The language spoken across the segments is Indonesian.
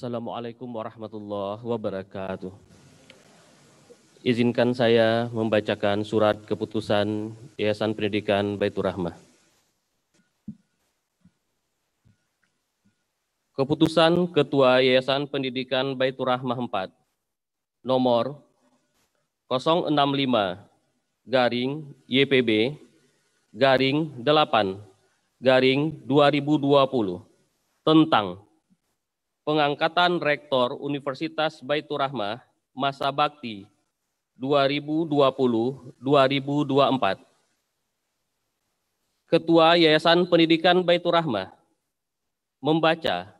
Assalamualaikum warahmatullahi wabarakatuh. Izinkan saya membacakan surat keputusan Yayasan Pendidikan Baitur Rahmah. Keputusan Ketua Yayasan Pendidikan Baitur Rahmah 4 nomor 065 garing YPB garing 8 garing 2020 tentang pengangkatan Rektor Universitas Baitur Rahmah masa bakti 2020-2024. Ketua Yayasan Pendidikan Baitur Rahmah membaca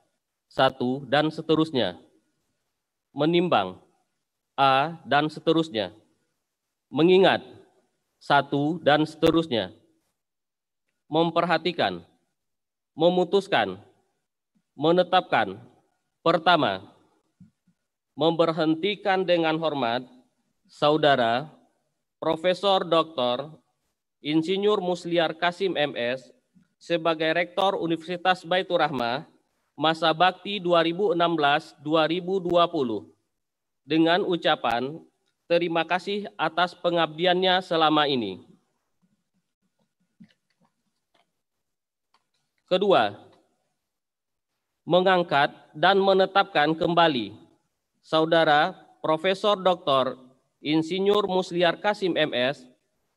satu dan seterusnya, menimbang A dan seterusnya, mengingat satu dan seterusnya, memperhatikan, memutuskan, menetapkan Pertama, memberhentikan dengan hormat saudara Profesor Dr. Insinyur Musliar Kasim MS sebagai Rektor Universitas Baitur Rahmah masa bakti 2016-2020 dengan ucapan terima kasih atas pengabdiannya selama ini. Kedua, mengangkat dan menetapkan kembali saudara Profesor Dr. Insinyur Musliar Kasim MS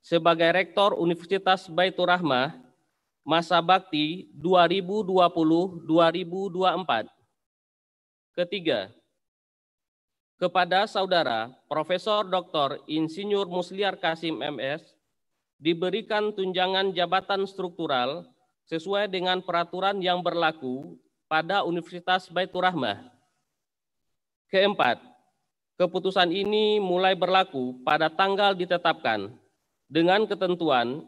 sebagai Rektor Universitas Baitur Rahmah masa bakti 2020-2024. Ketiga, kepada saudara Profesor Dr. Insinyur Musliar Kasim MS diberikan tunjangan jabatan struktural sesuai dengan peraturan yang berlaku pada Universitas Baitur Rahmah. Keempat, keputusan ini mulai berlaku pada tanggal ditetapkan dengan ketentuan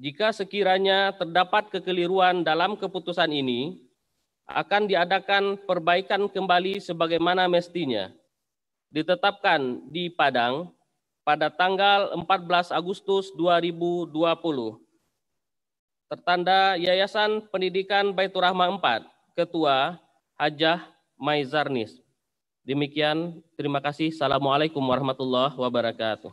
jika sekiranya terdapat kekeliruan dalam keputusan ini akan diadakan perbaikan kembali sebagaimana mestinya. Ditetapkan di Padang pada tanggal 14 Agustus 2020. Tertanda Yayasan Pendidikan Baitur Rahmah 4 Ketua Hajah Maizarnis. Demikian, terima kasih. Assalamualaikum warahmatullahi wabarakatuh.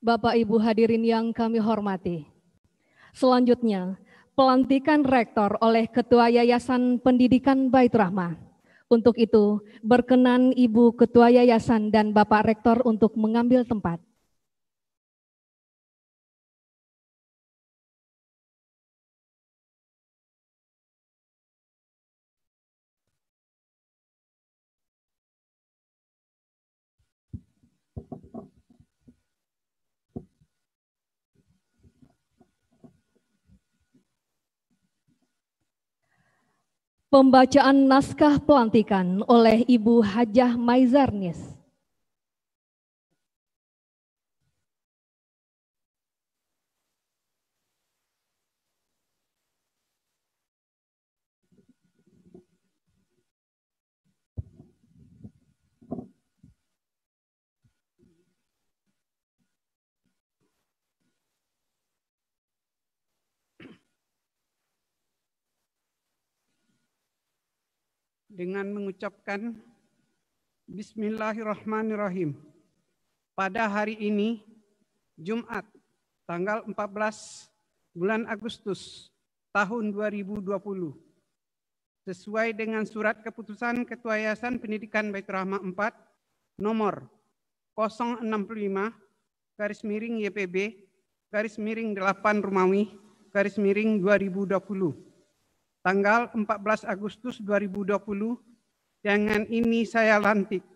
Bapak Ibu hadirin yang kami hormati. Selanjutnya, pelantikan rektor oleh Ketua Yayasan Pendidikan Bait Rahmah. Untuk itu, berkenan Ibu Ketua Yayasan dan Bapak Rektor untuk mengambil tempat. Pembacaan naskah pelantikan oleh Ibu Hajah Maizarnis. dengan mengucapkan Bismillahirrahmanirrahim. Pada hari ini, Jumat, tanggal 14 bulan Agustus tahun 2020, sesuai dengan surat keputusan Ketua Yayasan Pendidikan Baitur Rahma 4, nomor 065 garis miring YPB garis miring 8 Rumawi garis miring 2020 tanggal 14 Agustus 2020 dengan ini saya lantik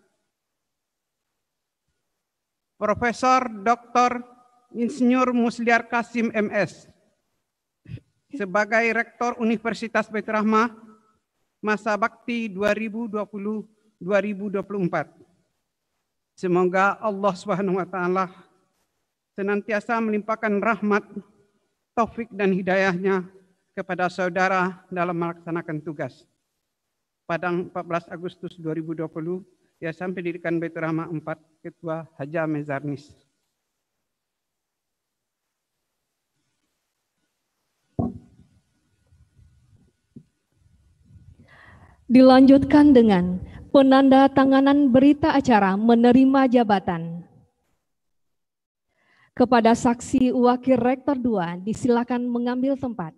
Profesor Dr. Insinyur Musliar Kasim MS sebagai Rektor Universitas Betrahma masa bakti 2020-2024. Semoga Allah Subhanahu wa taala senantiasa melimpahkan rahmat, taufik dan hidayahnya kepada saudara dalam melaksanakan tugas. Pada 14 Agustus 2020, Yayasan Pendidikan Baitur Rahmah 4 Ketua Haja Mezarnis. Dilanjutkan dengan penanda tanganan berita acara menerima jabatan. Kepada saksi wakil rektor 2 disilakan mengambil tempat.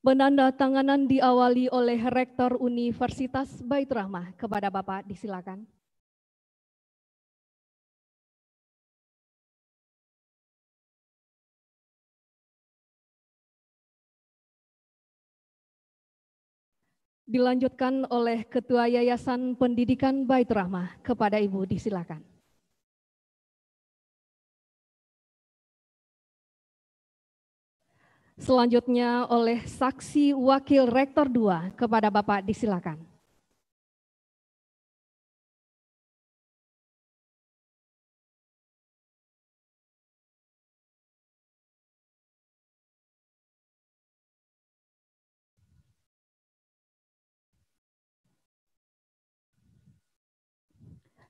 Penandatanganan diawali oleh Rektor Universitas Bait Rahmah. Kepada Bapak disilakan. Dilanjutkan oleh Ketua Yayasan Pendidikan Bait Rahmah. Kepada Ibu disilakan. Selanjutnya oleh saksi wakil rektor 2 kepada Bapak disilakan.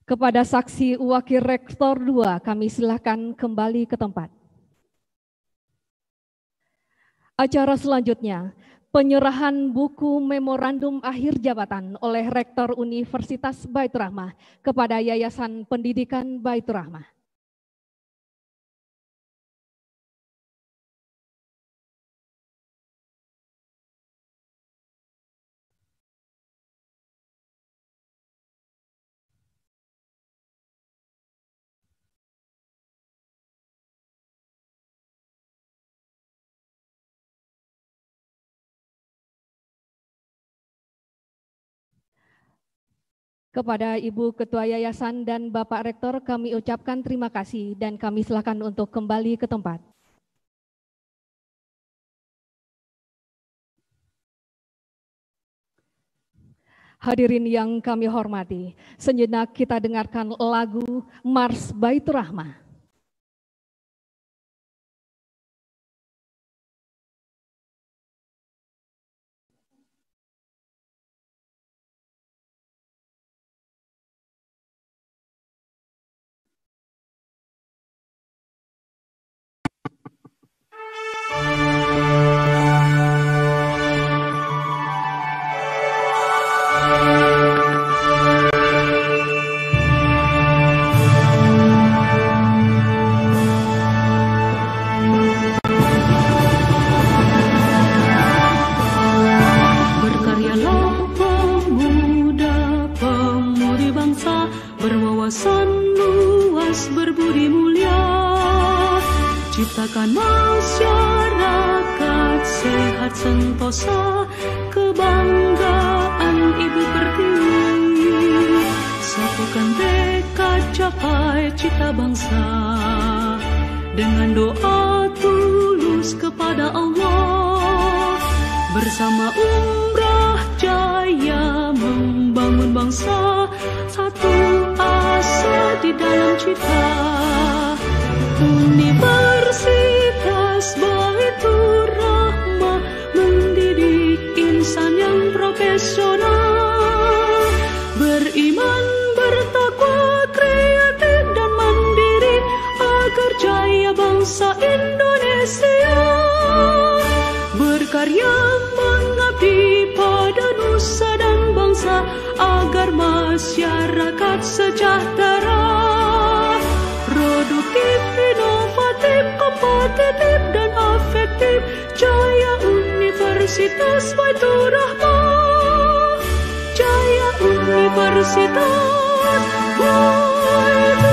Kepada saksi wakil rektor 2 kami silakan kembali ke tempat. Acara selanjutnya, penyerahan buku memorandum akhir jabatan oleh Rektor Universitas Baiturrahmah kepada Yayasan Pendidikan Baiturrahmah. Kepada Ibu Ketua Yayasan dan Bapak Rektor kami ucapkan terima kasih dan kami silakan untuk kembali ke tempat. Hadirin yang kami hormati, sejenak kita dengarkan lagu Mars Baitur Rahmah. mencapai cita bangsa dengan doa tulus kepada Allah bersama umrah jaya membangun bangsa satu asa di dalam cita universitas berkarya mengabdi pada nusa dan bangsa agar masyarakat sejahtera produktif inovatif kompetitif dan afektif jaya Universitas Baitur Rahman jaya Universitas Baitur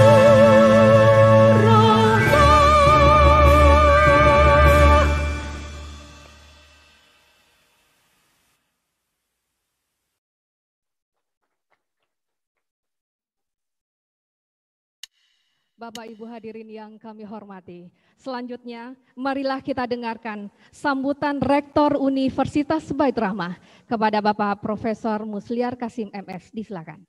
Bapak Ibu hadirin yang kami hormati. Selanjutnya, marilah kita dengarkan sambutan Rektor Universitas Bait Rahmah kepada Bapak Profesor Musliar Kasim MS. Disilakan.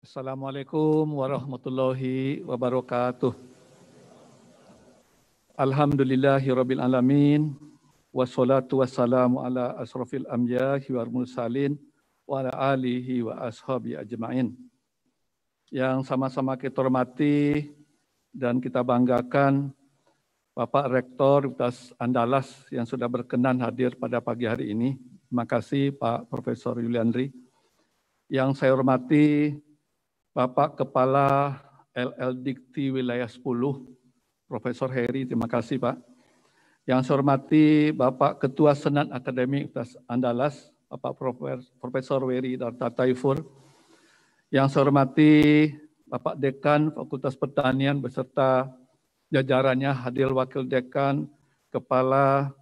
Assalamualaikum warahmatullahi wabarakatuh. Alhamdulillahi Rabbil Wassalatu wassalamu ala asrafil amya mursalin wa ala alihi wa ashabi ajma'in. Yang sama-sama kita hormati dan kita banggakan Bapak Rektor Utas Andalas yang sudah berkenan hadir pada pagi hari ini. Terima kasih Pak Profesor Yuliandri. Yang saya hormati Bapak Kepala LL Dikti Wilayah 10 Profesor Heri, terima kasih Pak. Yang saya hormati Bapak Ketua Senat Akademik Andalas, Bapak Profesor Weri Darta Taifur. Yang saya hormati Bapak Dekan Fakultas Pertanian beserta jajarannya hadir Wakil Dekan, Kepala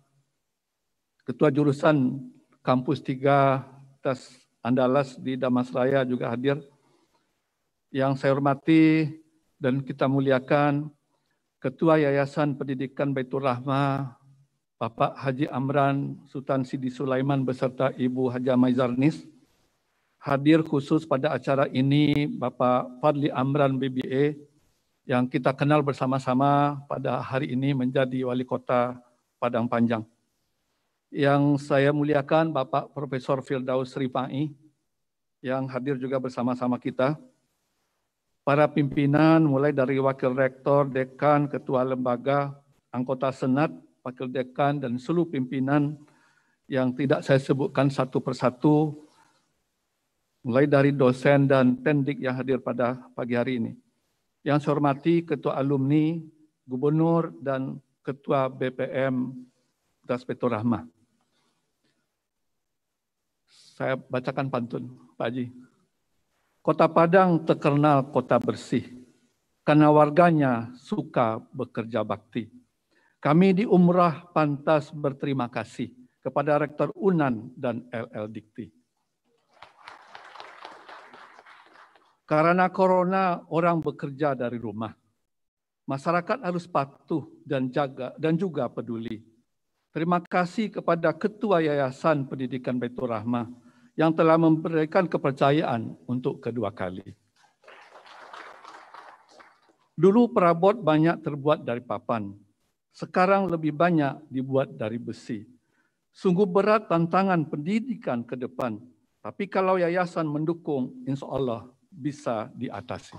Ketua Jurusan Kampus 3 Tas Andalas di Damasraya juga hadir. Yang saya hormati dan kita muliakan Ketua Yayasan Pendidikan Baitul Rahma, Bapak Haji Amran Sultan Sidi Sulaiman beserta Ibu Haja Maizarnis. Hadir khusus pada acara ini Bapak Fadli Amran BBA yang kita kenal bersama-sama pada hari ini menjadi Wali Kota Padang Panjang. Yang saya muliakan Bapak Profesor Firdaus Rifai yang hadir juga bersama-sama kita para pimpinan mulai dari wakil rektor, dekan, ketua lembaga, anggota senat, wakil dekan, dan seluruh pimpinan yang tidak saya sebutkan satu persatu, mulai dari dosen dan tendik yang hadir pada pagi hari ini. Yang saya hormati Ketua Alumni, Gubernur, dan Ketua BPM Daspeto Rahma. Saya bacakan pantun, Pak Haji. Kota Padang terkenal kota bersih karena warganya suka bekerja bakti. Kami di Umrah pantas berterima kasih kepada Rektor Unan dan LL Dikti. Karena corona orang bekerja dari rumah. Masyarakat harus patuh dan jaga dan juga peduli. Terima kasih kepada Ketua Yayasan Pendidikan Baitur Rahmah yang telah memberikan kepercayaan untuk kedua kali. Dulu perabot banyak terbuat dari papan, sekarang lebih banyak dibuat dari besi. Sungguh berat tantangan pendidikan ke depan, tapi kalau yayasan mendukung, insya Allah bisa diatasi.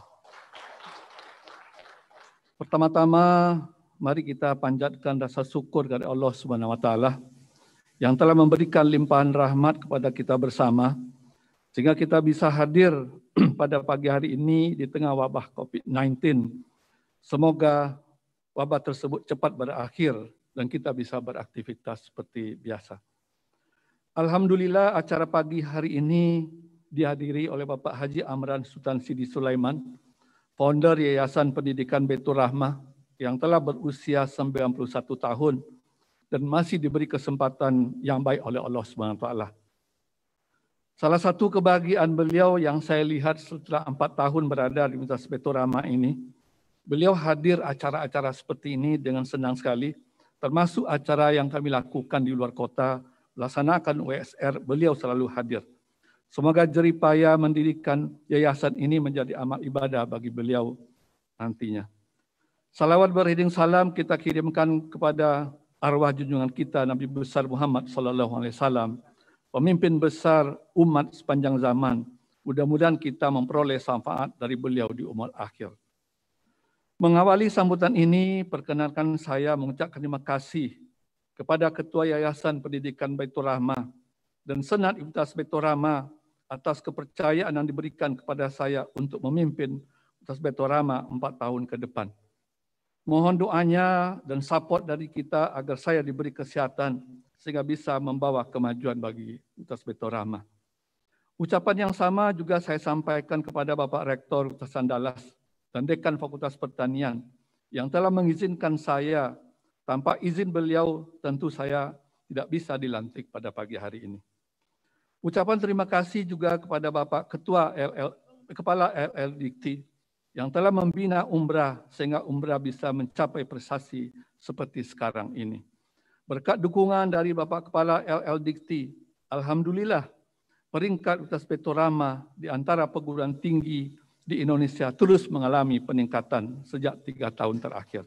Pertama-tama, mari kita panjatkan rasa syukur kepada Allah Subhanahu wa taala yang telah memberikan limpahan rahmat kepada kita bersama, sehingga kita bisa hadir pada pagi hari ini di tengah wabah COVID-19. Semoga wabah tersebut cepat berakhir dan kita bisa beraktivitas seperti biasa. Alhamdulillah acara pagi hari ini dihadiri oleh Bapak Haji Amran Sultan Sidi Sulaiman, founder Yayasan Pendidikan Betul Rahmah yang telah berusia 91 tahun dan masih diberi kesempatan yang baik oleh Allah Subhanahu taala. Salah satu kebahagiaan beliau yang saya lihat setelah empat tahun berada di Universitas Petorama ini, beliau hadir acara-acara seperti ini dengan senang sekali, termasuk acara yang kami lakukan di luar kota, laksanakan USR, beliau selalu hadir. Semoga jeripaya mendirikan yayasan ini menjadi amal ibadah bagi beliau nantinya. Salawat berhiding salam kita kirimkan kepada arwah junjungan kita Nabi besar Muhammad sallallahu alaihi wasallam, pemimpin besar umat sepanjang zaman. Mudah-mudahan kita memperoleh manfaat dari beliau di umur akhir. Mengawali sambutan ini, perkenankan saya mengucapkan terima kasih kepada Ketua Yayasan Pendidikan Baitur Rahmah dan Senat Ibtas Baitur Rahmah atas kepercayaan yang diberikan kepada saya untuk memimpin Ibtas Baitur Rahmah 4 tahun ke depan. Mohon doanya dan support dari kita agar saya diberi kesehatan sehingga bisa membawa kemajuan bagi UTS Beto Rahma. Ucapan yang sama juga saya sampaikan kepada Bapak Rektor Utas Dallas dan Dekan Fakultas Pertanian yang telah mengizinkan saya tanpa izin beliau tentu saya tidak bisa dilantik pada pagi hari ini. Ucapan terima kasih juga kepada Bapak Ketua LL, Kepala LLDT yang telah membina umrah sehingga umrah bisa mencapai prestasi seperti sekarang ini. Berkat dukungan dari Bapak Kepala LL Dikti, Alhamdulillah peringkat Universitas Petorama di antara perguruan tinggi di Indonesia terus mengalami peningkatan sejak tiga tahun terakhir.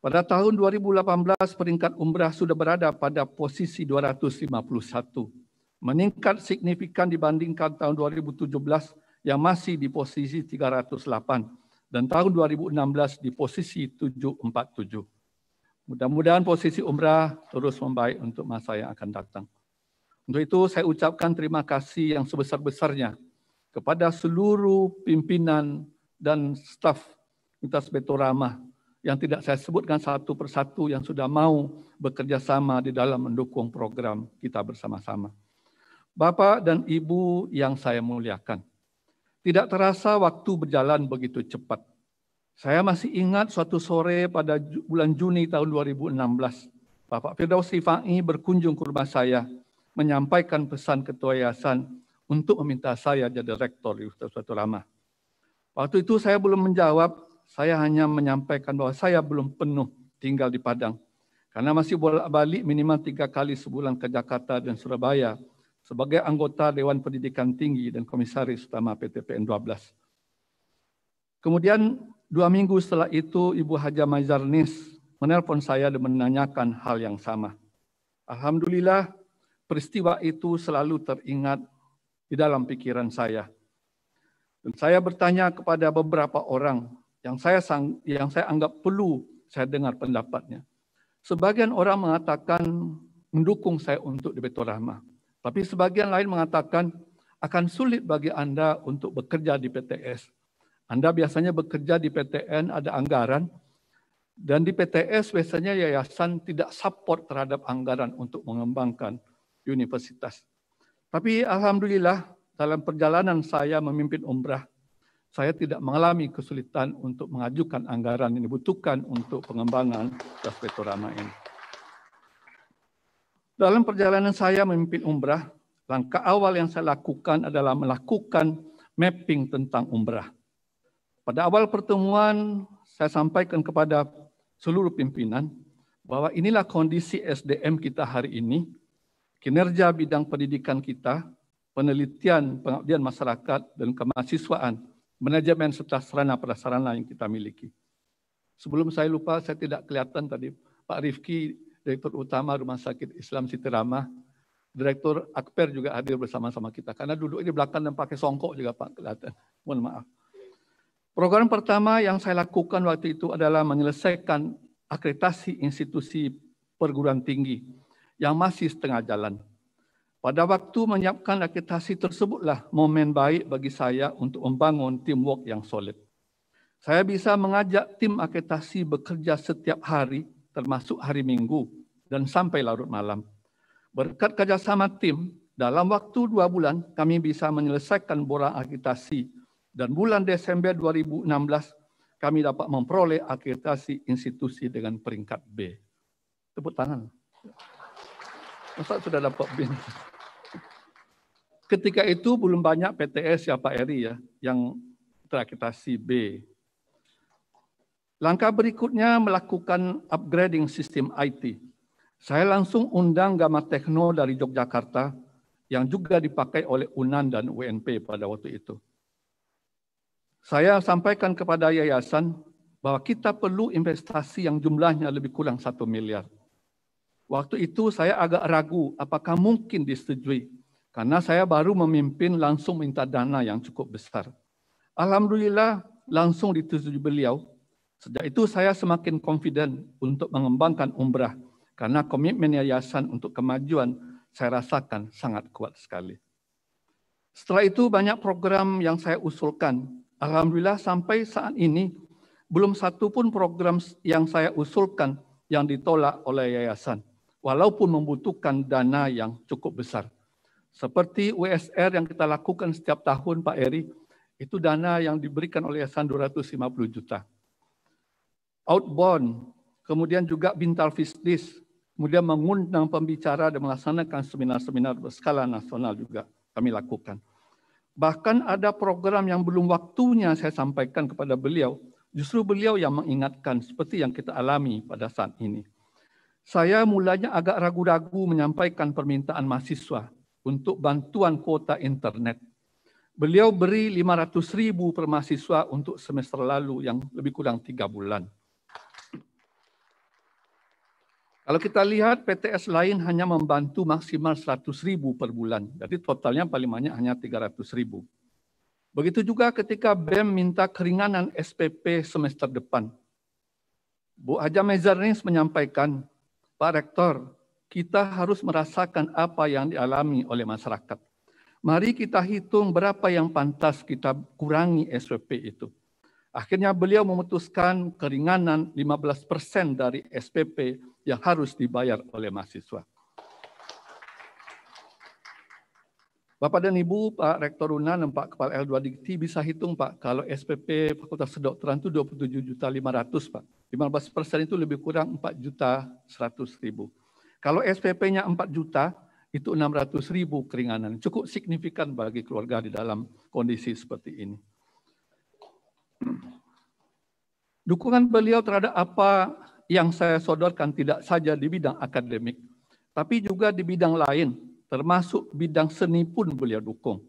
Pada tahun 2018, peringkat umrah sudah berada pada posisi 251, meningkat signifikan dibandingkan tahun 2017 yang masih di posisi 308 dan tahun 2016 di posisi 747. Mudah-mudahan posisi umrah terus membaik untuk masa yang akan datang. Untuk itu saya ucapkan terima kasih yang sebesar-besarnya kepada seluruh pimpinan dan staf lintas Betorama yang tidak saya sebutkan satu persatu yang sudah mau bekerja sama di dalam mendukung program kita bersama-sama. Bapak dan Ibu yang saya muliakan, tidak terasa waktu berjalan begitu cepat. Saya masih ingat suatu sore pada bulan Juni tahun 2016, Bapak Firdaus Rifai berkunjung ke rumah saya, menyampaikan pesan ketua yayasan untuk meminta saya jadi rektor di SUATU RAMAH. Waktu itu saya belum menjawab, saya hanya menyampaikan bahwa saya belum penuh tinggal di Padang. Karena masih bolak-balik minimal tiga kali sebulan ke Jakarta dan Surabaya sebagai anggota Dewan Pendidikan Tinggi dan Komisaris Utama PTPN 12. Kemudian dua minggu setelah itu Ibu Haja Mazarnis menelpon saya dan menanyakan hal yang sama. Alhamdulillah peristiwa itu selalu teringat di dalam pikiran saya. Dan saya bertanya kepada beberapa orang yang saya sang, yang saya anggap perlu saya dengar pendapatnya. Sebagian orang mengatakan mendukung saya untuk di Betul Rahmah. Tapi sebagian lain mengatakan akan sulit bagi Anda untuk bekerja di PTS. Anda biasanya bekerja di PTN, ada anggaran, dan di PTS biasanya yayasan tidak support terhadap anggaran untuk mengembangkan universitas. Tapi Alhamdulillah dalam perjalanan saya memimpin umrah, saya tidak mengalami kesulitan untuk mengajukan anggaran yang dibutuhkan untuk pengembangan Raspetorama ini. Dalam perjalanan saya memimpin umrah, langkah awal yang saya lakukan adalah melakukan mapping tentang umrah. Pada awal pertemuan, saya sampaikan kepada seluruh pimpinan bahwa inilah kondisi SDM kita hari ini, kinerja bidang pendidikan kita, penelitian, pengabdian masyarakat, dan kemahasiswaan, manajemen serta sarana prasarana yang kita miliki. Sebelum saya lupa, saya tidak kelihatan tadi Pak Rifki Direktur Utama Rumah Sakit Islam Siti Ramah, Direktur Akper juga hadir bersama-sama kita. Karena duduk di belakang dan pakai songkok juga Pak kelihatan. Mohon maaf. Program pertama yang saya lakukan waktu itu adalah menyelesaikan akreditasi institusi perguruan tinggi yang masih setengah jalan. Pada waktu menyiapkan akreditasi tersebutlah momen baik bagi saya untuk membangun teamwork yang solid. Saya bisa mengajak tim akreditasi bekerja setiap hari, termasuk hari Minggu, dan sampai larut malam. Berkat kerjasama tim, dalam waktu dua bulan kami bisa menyelesaikan bola akreditasi dan bulan Desember 2016 kami dapat memperoleh akreditasi institusi dengan peringkat B. Tepuk tangan. Masa sudah dapat B? Ketika itu belum banyak PTS ya Pak Eri ya yang terakreditasi B. Langkah berikutnya melakukan upgrading sistem IT saya langsung undang Gama Tekno dari Yogyakarta yang juga dipakai oleh UNAN dan UNP pada waktu itu. Saya sampaikan kepada yayasan bahwa kita perlu investasi yang jumlahnya lebih kurang satu miliar. Waktu itu saya agak ragu apakah mungkin disetujui karena saya baru memimpin langsung minta dana yang cukup besar. Alhamdulillah langsung ditujui beliau. Sejak itu saya semakin confident untuk mengembangkan umrah karena komitmen yayasan untuk kemajuan saya rasakan sangat kuat sekali. Setelah itu banyak program yang saya usulkan. Alhamdulillah sampai saat ini belum satu pun program yang saya usulkan yang ditolak oleh yayasan. Walaupun membutuhkan dana yang cukup besar. Seperti USR yang kita lakukan setiap tahun Pak Eri, itu dana yang diberikan oleh Yayasan 250 juta. Outbound, kemudian juga Bintal Fisdis, kemudian mengundang pembicara dan melaksanakan seminar-seminar berskala nasional juga kami lakukan. Bahkan ada program yang belum waktunya saya sampaikan kepada beliau, justru beliau yang mengingatkan seperti yang kita alami pada saat ini. Saya mulanya agak ragu-ragu menyampaikan permintaan mahasiswa untuk bantuan kuota internet. Beliau beri 500 ribu per mahasiswa untuk semester lalu yang lebih kurang tiga bulan. Kalau kita lihat PTS lain hanya membantu maksimal 100 ribu per bulan. Jadi totalnya paling banyak hanya 300 ribu. Begitu juga ketika BEM minta keringanan SPP semester depan. Bu Haja Mezarnis menyampaikan, Pak Rektor, kita harus merasakan apa yang dialami oleh masyarakat. Mari kita hitung berapa yang pantas kita kurangi SPP itu. Akhirnya beliau memutuskan keringanan 15% dari SPP yang harus dibayar oleh mahasiswa. Bapak dan Ibu, Pak Rektor Unan dan Pak Kepala L2 Dikti bisa hitung Pak, kalau SPP Fakultas Kedokteran itu 27 juta 500 Pak. 15 persen itu lebih kurang 4 juta 100 ribu. Kalau SPP-nya 4 juta, itu 600 ribu keringanan. Cukup signifikan bagi keluarga di dalam kondisi seperti ini. Dukungan beliau terhadap apa yang saya sodorkan tidak saja di bidang akademik, tapi juga di bidang lain, termasuk bidang seni pun beliau dukung.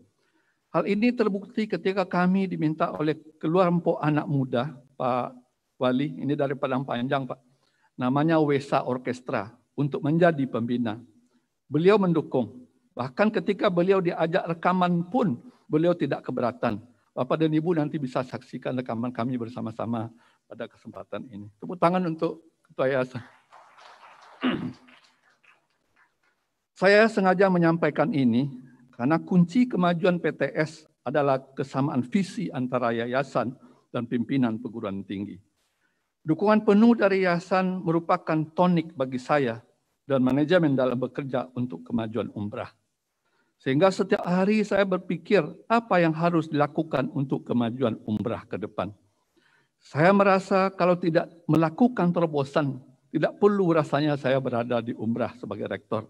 Hal ini terbukti ketika kami diminta oleh keluarga anak muda, Pak Wali, ini dari Padang Panjang, Pak. Namanya Wesa Orkestra, untuk menjadi pembina. Beliau mendukung. Bahkan ketika beliau diajak rekaman pun, beliau tidak keberatan. Bapak dan Ibu nanti bisa saksikan rekaman kami bersama-sama pada kesempatan ini. Tepuk tangan untuk Ketua Yayasan. Saya sengaja menyampaikan ini karena kunci kemajuan PTS adalah kesamaan visi antara yayasan dan pimpinan perguruan tinggi. Dukungan penuh dari yayasan merupakan tonik bagi saya dan manajemen dalam bekerja untuk kemajuan umrah. Sehingga setiap hari saya berpikir apa yang harus dilakukan untuk kemajuan umrah ke depan. Saya merasa kalau tidak melakukan terobosan, tidak perlu rasanya saya berada di umrah sebagai rektor.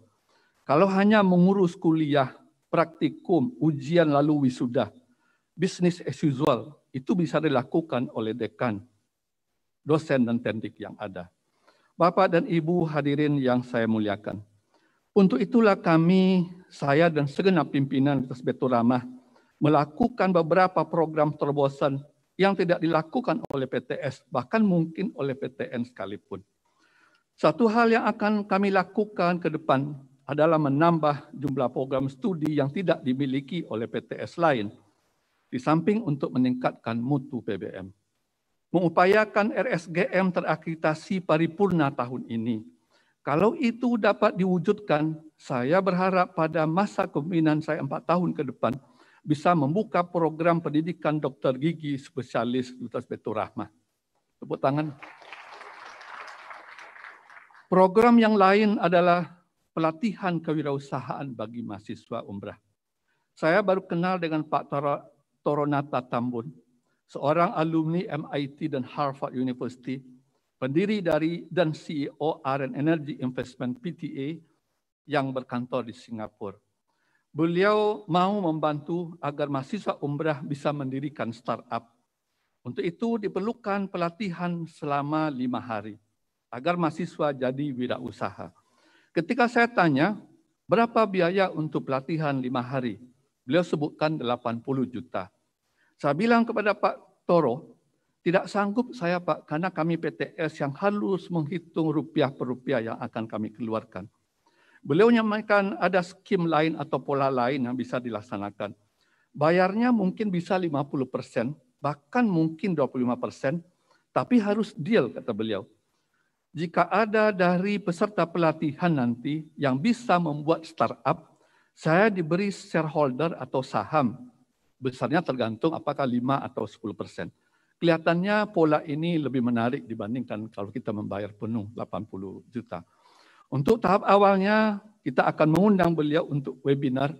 Kalau hanya mengurus kuliah, praktikum, ujian lalu wisuda, bisnis as usual, itu bisa dilakukan oleh dekan, dosen dan tendik yang ada. Bapak dan Ibu hadirin yang saya muliakan. Untuk itulah kami, saya dan segenap pimpinan atas Betul Ramah melakukan beberapa program terobosan yang tidak dilakukan oleh PTS, bahkan mungkin oleh PTN sekalipun. Satu hal yang akan kami lakukan ke depan adalah menambah jumlah program studi yang tidak dimiliki oleh PTS lain, di samping untuk meningkatkan mutu PBM. Mengupayakan RSGM terakreditasi paripurna tahun ini kalau itu dapat diwujudkan, saya berharap pada masa kepemimpinan saya empat tahun ke depan bisa membuka program pendidikan dokter gigi spesialis Dr. Betul Rahmat. Tepuk tangan. Program yang lain adalah pelatihan kewirausahaan bagi mahasiswa umrah. Saya baru kenal dengan Pak Toronata Tambun, seorang alumni MIT dan Harvard University pendiri dari dan CEO Aren Energy Investment PTA yang berkantor di Singapura. Beliau mau membantu agar mahasiswa umrah bisa mendirikan startup. Untuk itu diperlukan pelatihan selama lima hari agar mahasiswa jadi wirausaha. Ketika saya tanya, berapa biaya untuk pelatihan lima hari? Beliau sebutkan 80 juta. Saya bilang kepada Pak Toro, tidak sanggup saya Pak, karena kami PTS yang halus menghitung rupiah per rupiah yang akan kami keluarkan. Beliau menyampaikan ada skim lain atau pola lain yang bisa dilaksanakan. Bayarnya mungkin bisa 50 persen, bahkan mungkin 25 persen, tapi harus deal, kata beliau. Jika ada dari peserta pelatihan nanti yang bisa membuat startup, saya diberi shareholder atau saham. Besarnya tergantung apakah 5 atau 10 persen Kelihatannya pola ini lebih menarik dibandingkan kalau kita membayar penuh 80 juta. Untuk tahap awalnya, kita akan mengundang beliau untuk webinar,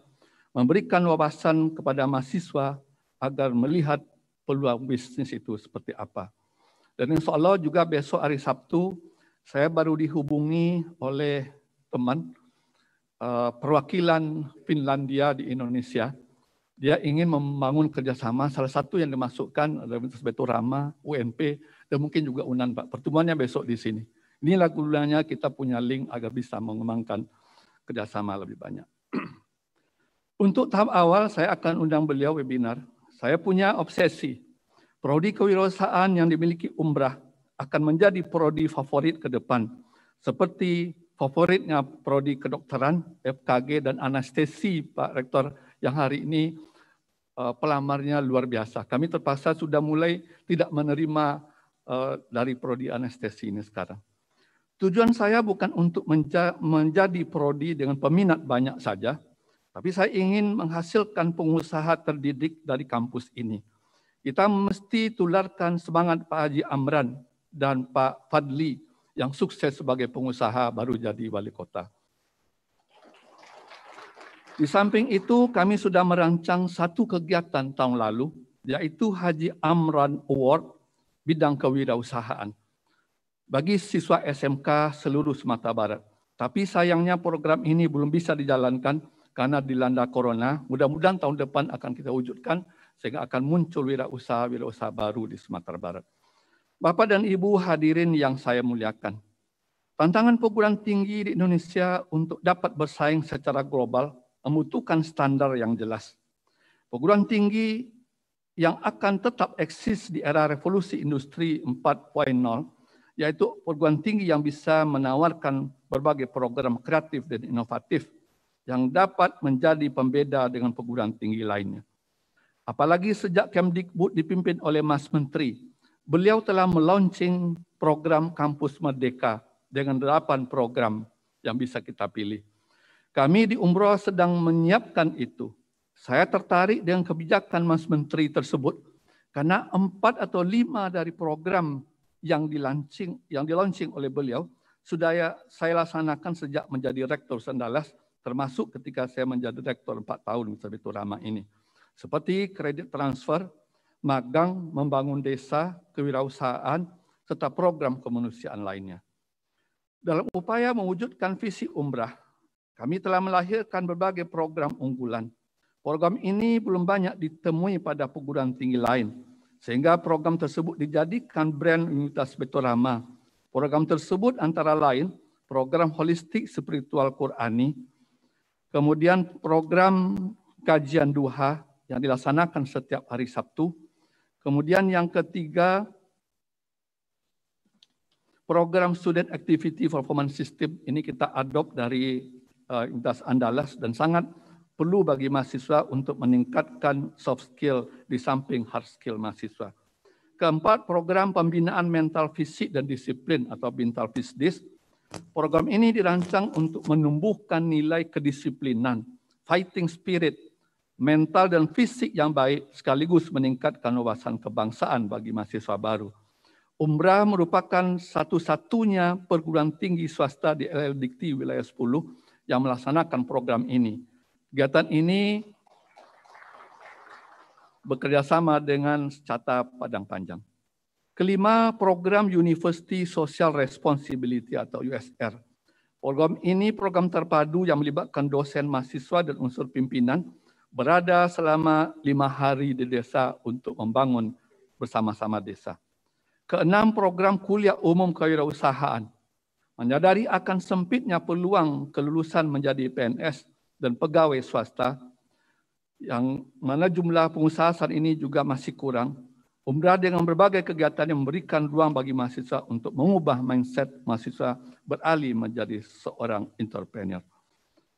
memberikan wawasan kepada mahasiswa agar melihat peluang bisnis itu seperti apa. Dan insya Allah juga besok hari Sabtu, saya baru dihubungi oleh teman eh, perwakilan Finlandia di Indonesia dia ingin membangun kerjasama. Salah satu yang dimasukkan adalah Universitas Betorama, UNP, dan mungkin juga UNAN, Pak. Pertemuannya besok di sini. Inilah gunanya kita punya link agar bisa mengembangkan kerjasama lebih banyak. Untuk tahap awal, saya akan undang beliau webinar. Saya punya obsesi. Prodi kewirausahaan yang dimiliki Umrah akan menjadi prodi favorit ke depan. Seperti favoritnya prodi kedokteran, FKG, dan anestesi, Pak Rektor yang hari ini eh, pelamarnya luar biasa. Kami terpaksa sudah mulai tidak menerima eh, dari prodi anestesi ini sekarang. Tujuan saya bukan untuk menjadi prodi dengan peminat banyak saja, tapi saya ingin menghasilkan pengusaha terdidik dari kampus ini. Kita mesti tularkan semangat Pak Haji Amran dan Pak Fadli yang sukses sebagai pengusaha baru jadi wali kota. Di samping itu kami sudah merancang satu kegiatan tahun lalu yaitu Haji Amran Award bidang kewirausahaan bagi siswa SMK seluruh Sumatera Barat. Tapi sayangnya program ini belum bisa dijalankan karena dilanda corona. Mudah-mudahan tahun depan akan kita wujudkan sehingga akan muncul wirausaha-wirausaha baru di Sumatera Barat. Bapak dan Ibu hadirin yang saya muliakan. Tantangan perguruan tinggi di Indonesia untuk dapat bersaing secara global membutuhkan standar yang jelas. Perguruan tinggi yang akan tetap eksis di era revolusi industri 4.0, yaitu perguruan tinggi yang bisa menawarkan berbagai program kreatif dan inovatif yang dapat menjadi pembeda dengan perguruan tinggi lainnya. Apalagi sejak Kemdikbud dipimpin oleh Mas Menteri, beliau telah melaunching program Kampus Merdeka dengan delapan program yang bisa kita pilih. Kami di Umroh sedang menyiapkan itu. Saya tertarik dengan kebijakan Mas Menteri tersebut karena empat atau lima dari program yang dilancing yang dilaunching oleh beliau sudah ya saya laksanakan sejak menjadi rektor Sendalas termasuk ketika saya menjadi rektor empat tahun Universitas Biturama ini. Seperti kredit transfer, magang, membangun desa, kewirausahaan, serta program kemanusiaan lainnya. Dalam upaya mewujudkan visi umrah, kami telah melahirkan berbagai program unggulan. Program ini belum banyak ditemui pada perguruan tinggi lain, sehingga program tersebut dijadikan brand Universitas Betorama. Program tersebut antara lain program holistik spiritual Qurani, kemudian program kajian duha yang dilaksanakan setiap hari Sabtu, kemudian yang ketiga program student activity performance system ini kita adopt dari universitas eh, andalas dan sangat perlu bagi mahasiswa untuk meningkatkan soft skill di samping hard skill mahasiswa. Keempat, program pembinaan mental fisik dan disiplin atau mental fisdis. Program ini dirancang untuk menumbuhkan nilai kedisiplinan, fighting spirit, mental dan fisik yang baik sekaligus meningkatkan wawasan kebangsaan bagi mahasiswa baru. Umrah merupakan satu-satunya perguruan tinggi swasta di LL Dikti wilayah 10 yang melaksanakan program ini. Kegiatan ini bekerjasama dengan Cata Padang Panjang. Kelima, program University Social Responsibility atau USR. Program ini program terpadu yang melibatkan dosen, mahasiswa, dan unsur pimpinan berada selama lima hari di desa untuk membangun bersama-sama desa. Keenam, program kuliah umum kewirausahaan menyadari akan sempitnya peluang kelulusan menjadi PNS dan pegawai swasta, yang mana jumlah pengusaha saat ini juga masih kurang, Umrah dengan berbagai kegiatan yang memberikan ruang bagi mahasiswa untuk mengubah mindset mahasiswa beralih menjadi seorang entrepreneur.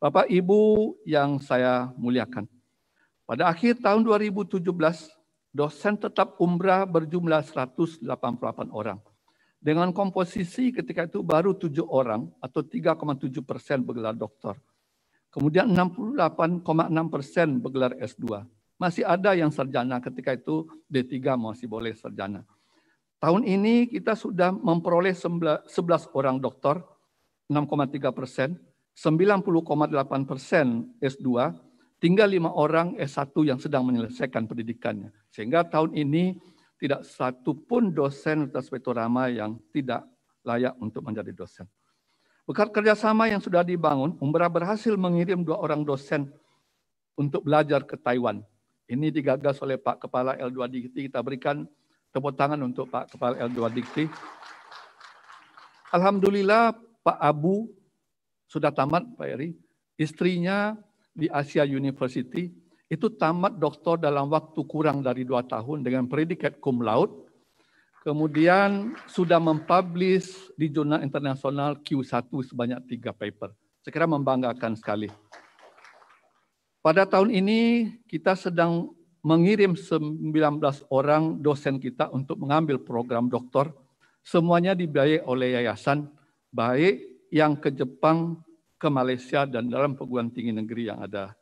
Bapak Ibu yang saya muliakan, pada akhir tahun 2017, dosen tetap umrah berjumlah 188 orang. Dengan komposisi ketika itu baru tujuh orang atau 3,7 persen bergelar doktor. Kemudian 68,6 persen bergelar S2. Masih ada yang sarjana ketika itu D3 masih boleh sarjana. Tahun ini kita sudah memperoleh 11 orang doktor, 6,3 persen, 90,8 persen S2, tinggal lima orang S1 yang sedang menyelesaikan pendidikannya. Sehingga tahun ini tidak satupun dosen Universitas Petorama yang tidak layak untuk menjadi dosen. Bekat kerjasama yang sudah dibangun, Umbra berhasil mengirim dua orang dosen untuk belajar ke Taiwan. Ini digagas oleh Pak Kepala L2 Dikti. Kita berikan tepuk tangan untuk Pak Kepala L2 Dikti. Alhamdulillah Pak Abu sudah tamat Pak Eri. Istrinya di Asia University itu tamat doktor dalam waktu kurang dari dua tahun dengan predikat cum laude. Kemudian sudah mempublish di jurnal internasional Q1 sebanyak tiga paper. Sekira membanggakan sekali. Pada tahun ini kita sedang mengirim 19 orang dosen kita untuk mengambil program doktor. Semuanya dibiayai oleh yayasan, baik yang ke Jepang, ke Malaysia, dan dalam perguruan tinggi negeri yang ada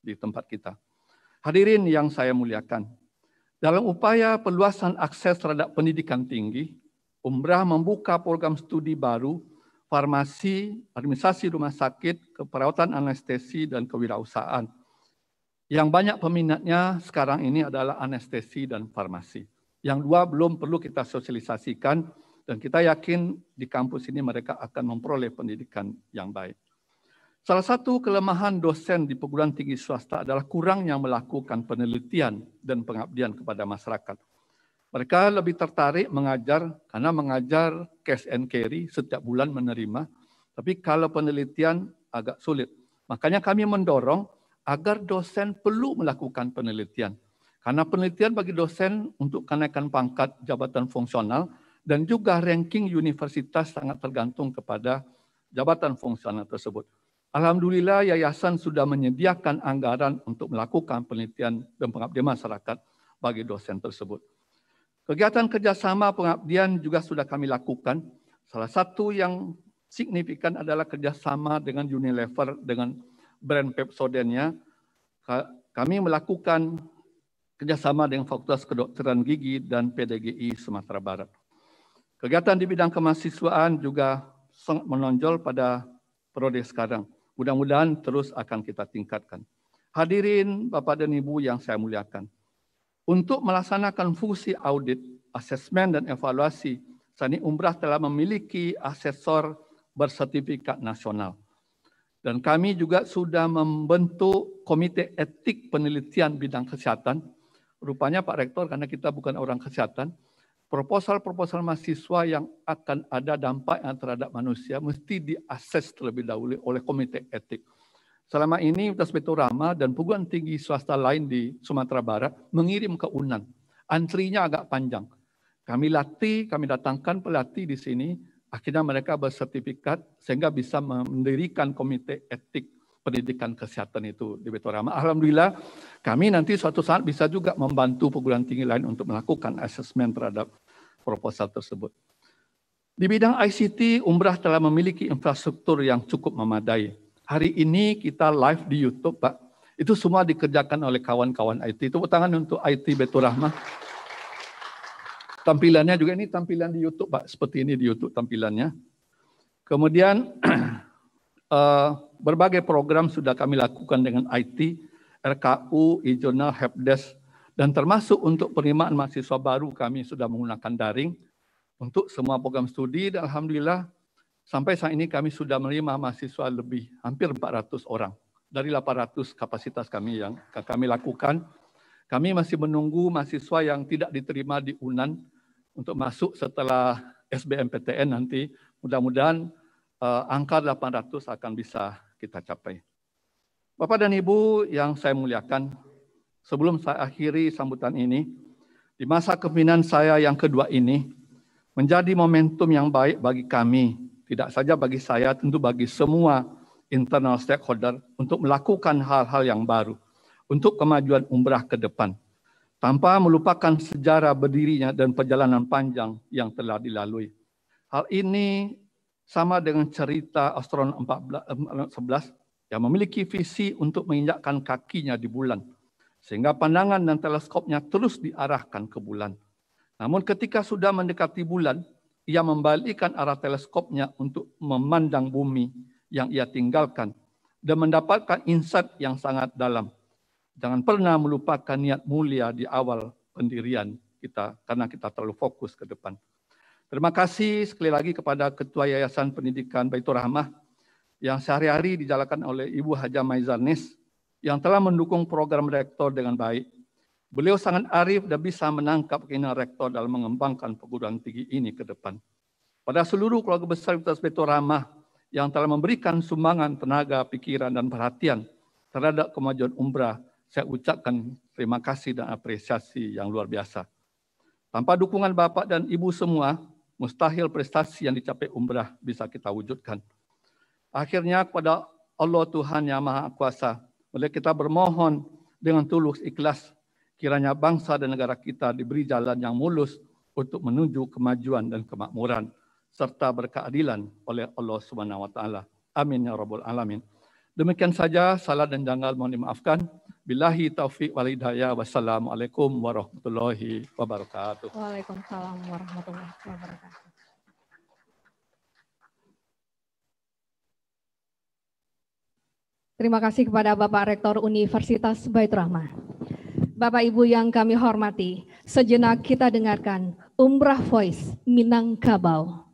di tempat kita. Hadirin yang saya muliakan, dalam upaya perluasan akses terhadap pendidikan tinggi, Umrah membuka program studi baru farmasi, administrasi rumah sakit, keperawatan anestesi, dan kewirausahaan. Yang banyak peminatnya sekarang ini adalah anestesi dan farmasi. Yang dua belum perlu kita sosialisasikan, dan kita yakin di kampus ini mereka akan memperoleh pendidikan yang baik. Salah satu kelemahan dosen di perguruan tinggi swasta adalah kurangnya melakukan penelitian dan pengabdian kepada masyarakat. Mereka lebih tertarik mengajar karena mengajar cash and carry setiap bulan menerima, tapi kalau penelitian agak sulit. Makanya kami mendorong agar dosen perlu melakukan penelitian. Karena penelitian bagi dosen untuk kenaikan pangkat jabatan fungsional dan juga ranking universitas sangat tergantung kepada jabatan fungsional tersebut. Alhamdulillah yayasan sudah menyediakan anggaran untuk melakukan penelitian dan pengabdian masyarakat bagi dosen tersebut. Kegiatan kerjasama pengabdian juga sudah kami lakukan. Salah satu yang signifikan adalah kerjasama dengan Unilever dengan brand Pepsodennya. Kami melakukan kerjasama dengan Fakultas Kedokteran Gigi dan PDGI Sumatera Barat. Kegiatan di bidang kemahasiswaan juga sangat menonjol pada periode sekarang Mudah-mudahan terus akan kita tingkatkan. Hadirin Bapak dan Ibu yang saya muliakan. Untuk melaksanakan fungsi audit, asesmen dan evaluasi, Sani Umrah telah memiliki asesor bersertifikat nasional. Dan kami juga sudah membentuk komite etik penelitian bidang kesehatan. Rupanya Pak Rektor, karena kita bukan orang kesehatan, proposal-proposal mahasiswa yang akan ada yang terhadap manusia mesti diakses terlebih dahulu oleh komite etik. Selama ini Universitas Petorama dan perguruan tinggi swasta lain di Sumatera Barat mengirim ke UNAN. Antrinya agak panjang. Kami latih, kami datangkan pelatih di sini, akhirnya mereka bersertifikat sehingga bisa mendirikan komite etik pendidikan kesehatan itu di Baitul Alhamdulillah kami nanti suatu saat bisa juga membantu perguruan tinggi lain untuk melakukan asesmen terhadap proposal tersebut. Di bidang ICT, Umrah telah memiliki infrastruktur yang cukup memadai. Hari ini kita live di YouTube, Pak. Itu semua dikerjakan oleh kawan-kawan IT. Itu tangan untuk IT Betul Rahmah. Tampilannya juga ini tampilan di YouTube, Pak. Seperti ini di YouTube tampilannya. Kemudian uh, berbagai program sudah kami lakukan dengan IT, RKU, e-journal, helpdesk, dan termasuk untuk penerimaan mahasiswa baru kami sudah menggunakan daring untuk semua program studi dan Alhamdulillah sampai saat ini kami sudah menerima mahasiswa lebih hampir 400 orang dari 800 kapasitas kami yang kami lakukan. Kami masih menunggu mahasiswa yang tidak diterima di UNAN untuk masuk setelah SBMPTN nanti. Mudah-mudahan uh, angka 800 akan bisa kita capai. Bapak dan Ibu yang saya muliakan, sebelum saya akhiri sambutan ini, di masa kepemimpinan saya yang kedua ini, menjadi momentum yang baik bagi kami, tidak saja bagi saya, tentu bagi semua internal stakeholder untuk melakukan hal-hal yang baru untuk kemajuan umrah ke depan tanpa melupakan sejarah berdirinya dan perjalanan panjang yang telah dilalui. Hal ini sama dengan cerita astron 14, 11 yang memiliki visi untuk menginjakkan kakinya di bulan, sehingga pandangan dan teleskopnya terus diarahkan ke bulan. Namun ketika sudah mendekati bulan, ia membalikkan arah teleskopnya untuk memandang bumi yang ia tinggalkan dan mendapatkan insight yang sangat dalam. Jangan pernah melupakan niat mulia di awal pendirian kita karena kita terlalu fokus ke depan. Terima kasih sekali lagi kepada Ketua Yayasan Pendidikan Baitur Rahmah yang sehari-hari dijalankan oleh Ibu Haja Maizanis yang telah mendukung program rektor dengan baik. Beliau sangat arif dan bisa menangkap keinginan rektor dalam mengembangkan perguruan tinggi ini ke depan. Pada seluruh keluarga besar Universitas Baitur Rahmah yang telah memberikan sumbangan tenaga, pikiran, dan perhatian terhadap kemajuan umrah, saya ucapkan terima kasih dan apresiasi yang luar biasa. Tanpa dukungan Bapak dan Ibu semua, mustahil prestasi yang dicapai umrah bisa kita wujudkan. Akhirnya kepada Allah Tuhan yang Maha Kuasa, boleh kita bermohon dengan tulus ikhlas kiranya bangsa dan negara kita diberi jalan yang mulus untuk menuju kemajuan dan kemakmuran serta berkeadilan oleh Allah Subhanahu wa taala. Amin ya rabbal alamin. Demikian saja salah dan janggal mohon dimaafkan. Billahi taufiq wal hidayah. Wassalamualaikum warahmatullahi wabarakatuh. Waalaikumsalam warahmatullahi wabarakatuh. Terima kasih kepada Bapak Rektor Universitas Baitur Bapak Ibu yang kami hormati, sejenak kita dengarkan Umrah Voice Minangkabau.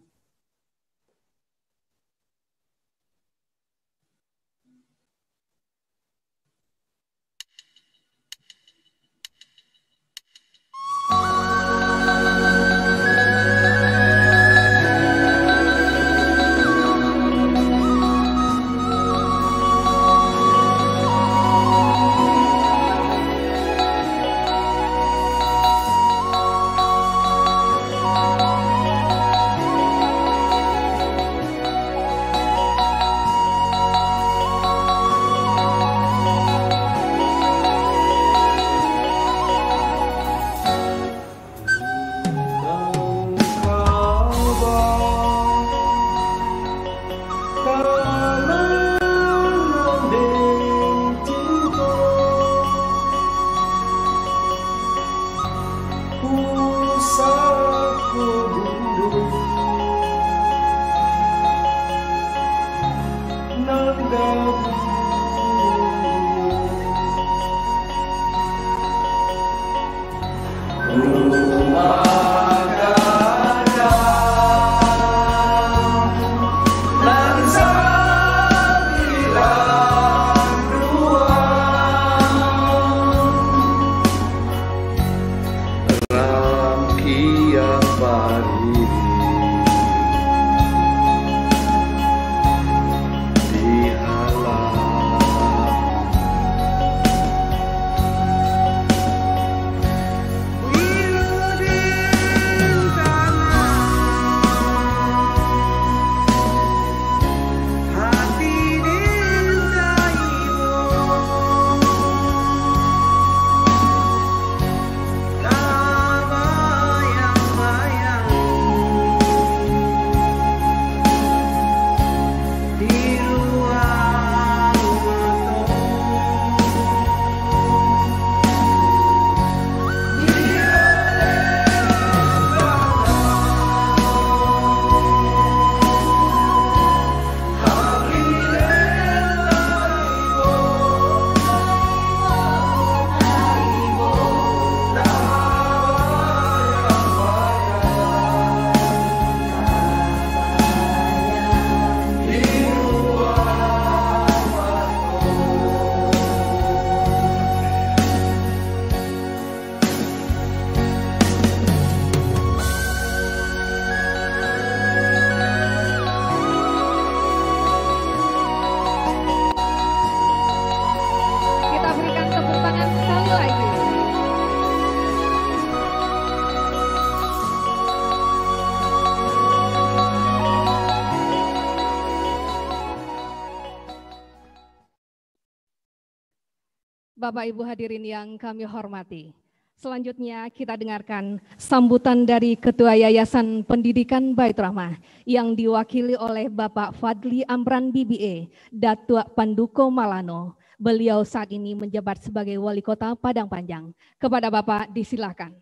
Bapak Ibu hadirin yang kami hormati. Selanjutnya kita dengarkan sambutan dari Ketua Yayasan Pendidikan Bait Rahmah yang diwakili oleh Bapak Fadli Amran BBA, Datuk Panduko Malano. Beliau saat ini menjabat sebagai Wali Kota Padang Panjang. Kepada Bapak disilakan.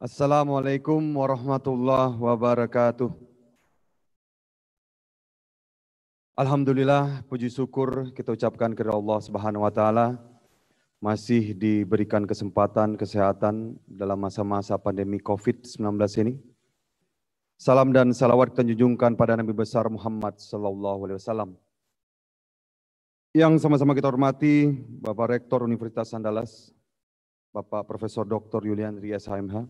Assalamualaikum warahmatullahi wabarakatuh. Alhamdulillah puji syukur kita ucapkan kepada Allah Subhanahu wa taala masih diberikan kesempatan kesehatan dalam masa-masa pandemi Covid-19 ini. Salam dan salawat kita junjungkan pada Nabi besar Muhammad sallallahu alaihi wasallam. Yang sama-sama kita hormati Bapak Rektor Universitas Andalas, Bapak Profesor Dr. Yulian Rias HMH,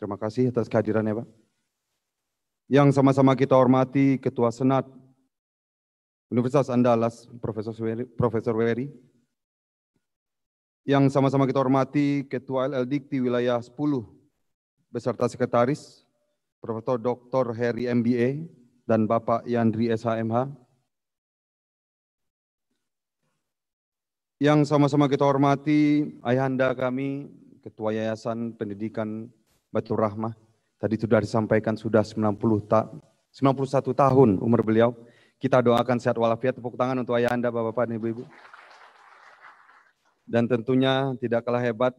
Terima kasih atas kehadirannya Pak. Yang sama-sama kita hormati Ketua Senat Universitas Andalas, Profesor Weri, Profesor Weri. Yang sama-sama kita hormati Ketua LL Dikti Wilayah 10 beserta Sekretaris Profesor Dr. Harry MBA dan Bapak Yandri SHMH. Yang sama-sama kita hormati Ayahanda kami, Ketua Yayasan Pendidikan Batu Rahmah. Tadi sudah disampaikan sudah 90 ta 91 tahun umur beliau. Kita doakan sehat walafiat. Tepuk tangan untuk ayah Anda, Bapak-Bapak, dan Ibu-Ibu. Dan tentunya tidak kalah hebat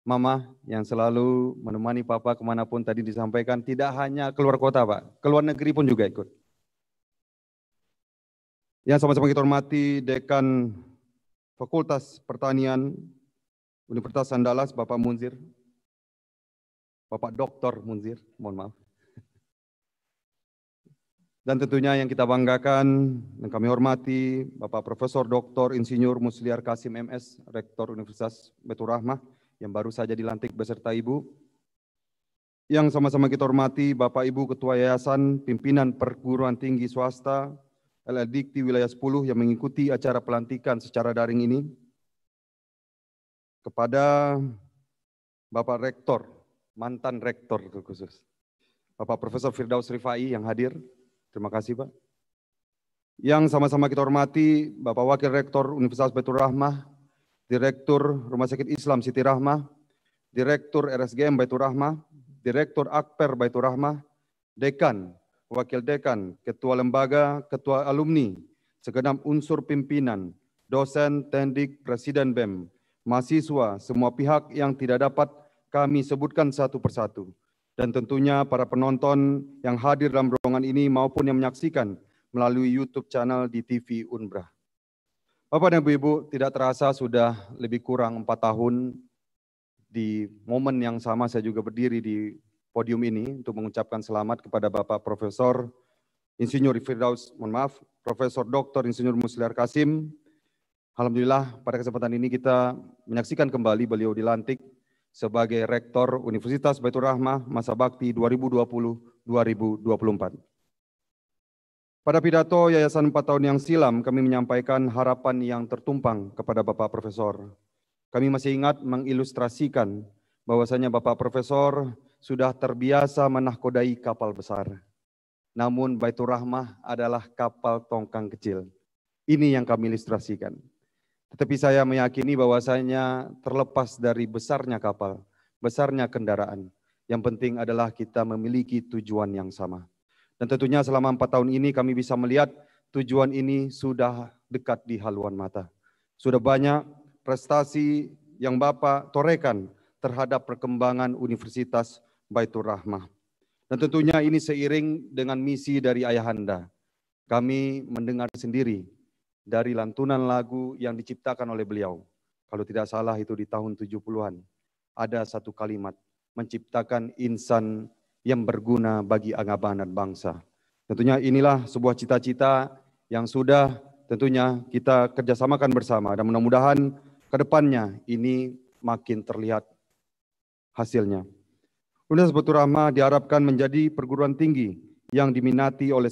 Mama yang selalu menemani Papa kemanapun tadi disampaikan. Tidak hanya keluar kota, Pak. Keluar negeri pun juga ikut. Yang sama-sama kita hormati Dekan Fakultas Pertanian Universitas Andalas, Bapak Munzir, Bapak Dr. Munzir, mohon maaf. Dan tentunya yang kita banggakan, yang kami hormati, Bapak Profesor Dr. Insinyur Musliar Kasim MS, Rektor Universitas Betul Rahmah, yang baru saja dilantik beserta Ibu. Yang sama-sama kita hormati, Bapak Ibu Ketua Yayasan Pimpinan Perguruan Tinggi Swasta, LLDikti Wilayah 10 yang mengikuti acara pelantikan secara daring ini. Kepada Bapak Rektor mantan rektor khusus. Bapak Profesor Firdaus Rifai yang hadir. Terima kasih Pak. Yang sama-sama kita hormati Bapak Wakil Rektor Universitas Betul Rahmah, Direktur Rumah Sakit Islam Siti Rahmah, Direktur RSGM Baitur Rahmah, Direktur Akper Baitur Rahmah, Dekan, Wakil Dekan, Ketua Lembaga, Ketua Alumni, segenap unsur pimpinan, dosen, tendik, presiden BEM, mahasiswa, semua pihak yang tidak dapat kami sebutkan satu persatu. Dan tentunya para penonton yang hadir dalam ruangan ini maupun yang menyaksikan melalui YouTube channel di TV Unbra. Bapak dan Ibu, tidak terasa sudah lebih kurang empat tahun di momen yang sama saya juga berdiri di podium ini untuk mengucapkan selamat kepada Bapak Profesor Insinyur Firdaus, mohon maaf, Profesor Dr. Insinyur Musliar Kasim. Alhamdulillah pada kesempatan ini kita menyaksikan kembali beliau dilantik sebagai Rektor Universitas Baitur Rahmah masa bakti 2020-2024. Pada pidato Yayasan 4 tahun yang silam, kami menyampaikan harapan yang tertumpang kepada Bapak Profesor. Kami masih ingat mengilustrasikan bahwasanya Bapak Profesor sudah terbiasa menahkodai kapal besar. Namun Baitur Rahmah adalah kapal tongkang kecil. Ini yang kami ilustrasikan. Tetapi saya meyakini bahwasanya terlepas dari besarnya kapal, besarnya kendaraan, yang penting adalah kita memiliki tujuan yang sama. Dan tentunya selama empat tahun ini kami bisa melihat tujuan ini sudah dekat di haluan mata. Sudah banyak prestasi yang Bapak torekan terhadap perkembangan Universitas Baitur Rahmah. Dan tentunya ini seiring dengan misi dari Ayahanda. Kami mendengar sendiri dari lantunan lagu yang diciptakan oleh beliau. Kalau tidak salah itu di tahun 70-an. Ada satu kalimat, menciptakan insan yang berguna bagi agama dan bangsa. Tentunya inilah sebuah cita-cita yang sudah tentunya kita kerjasamakan bersama dan mudah-mudahan ke depannya ini makin terlihat hasilnya. Universitas Batu Rahma diharapkan menjadi perguruan tinggi yang diminati oleh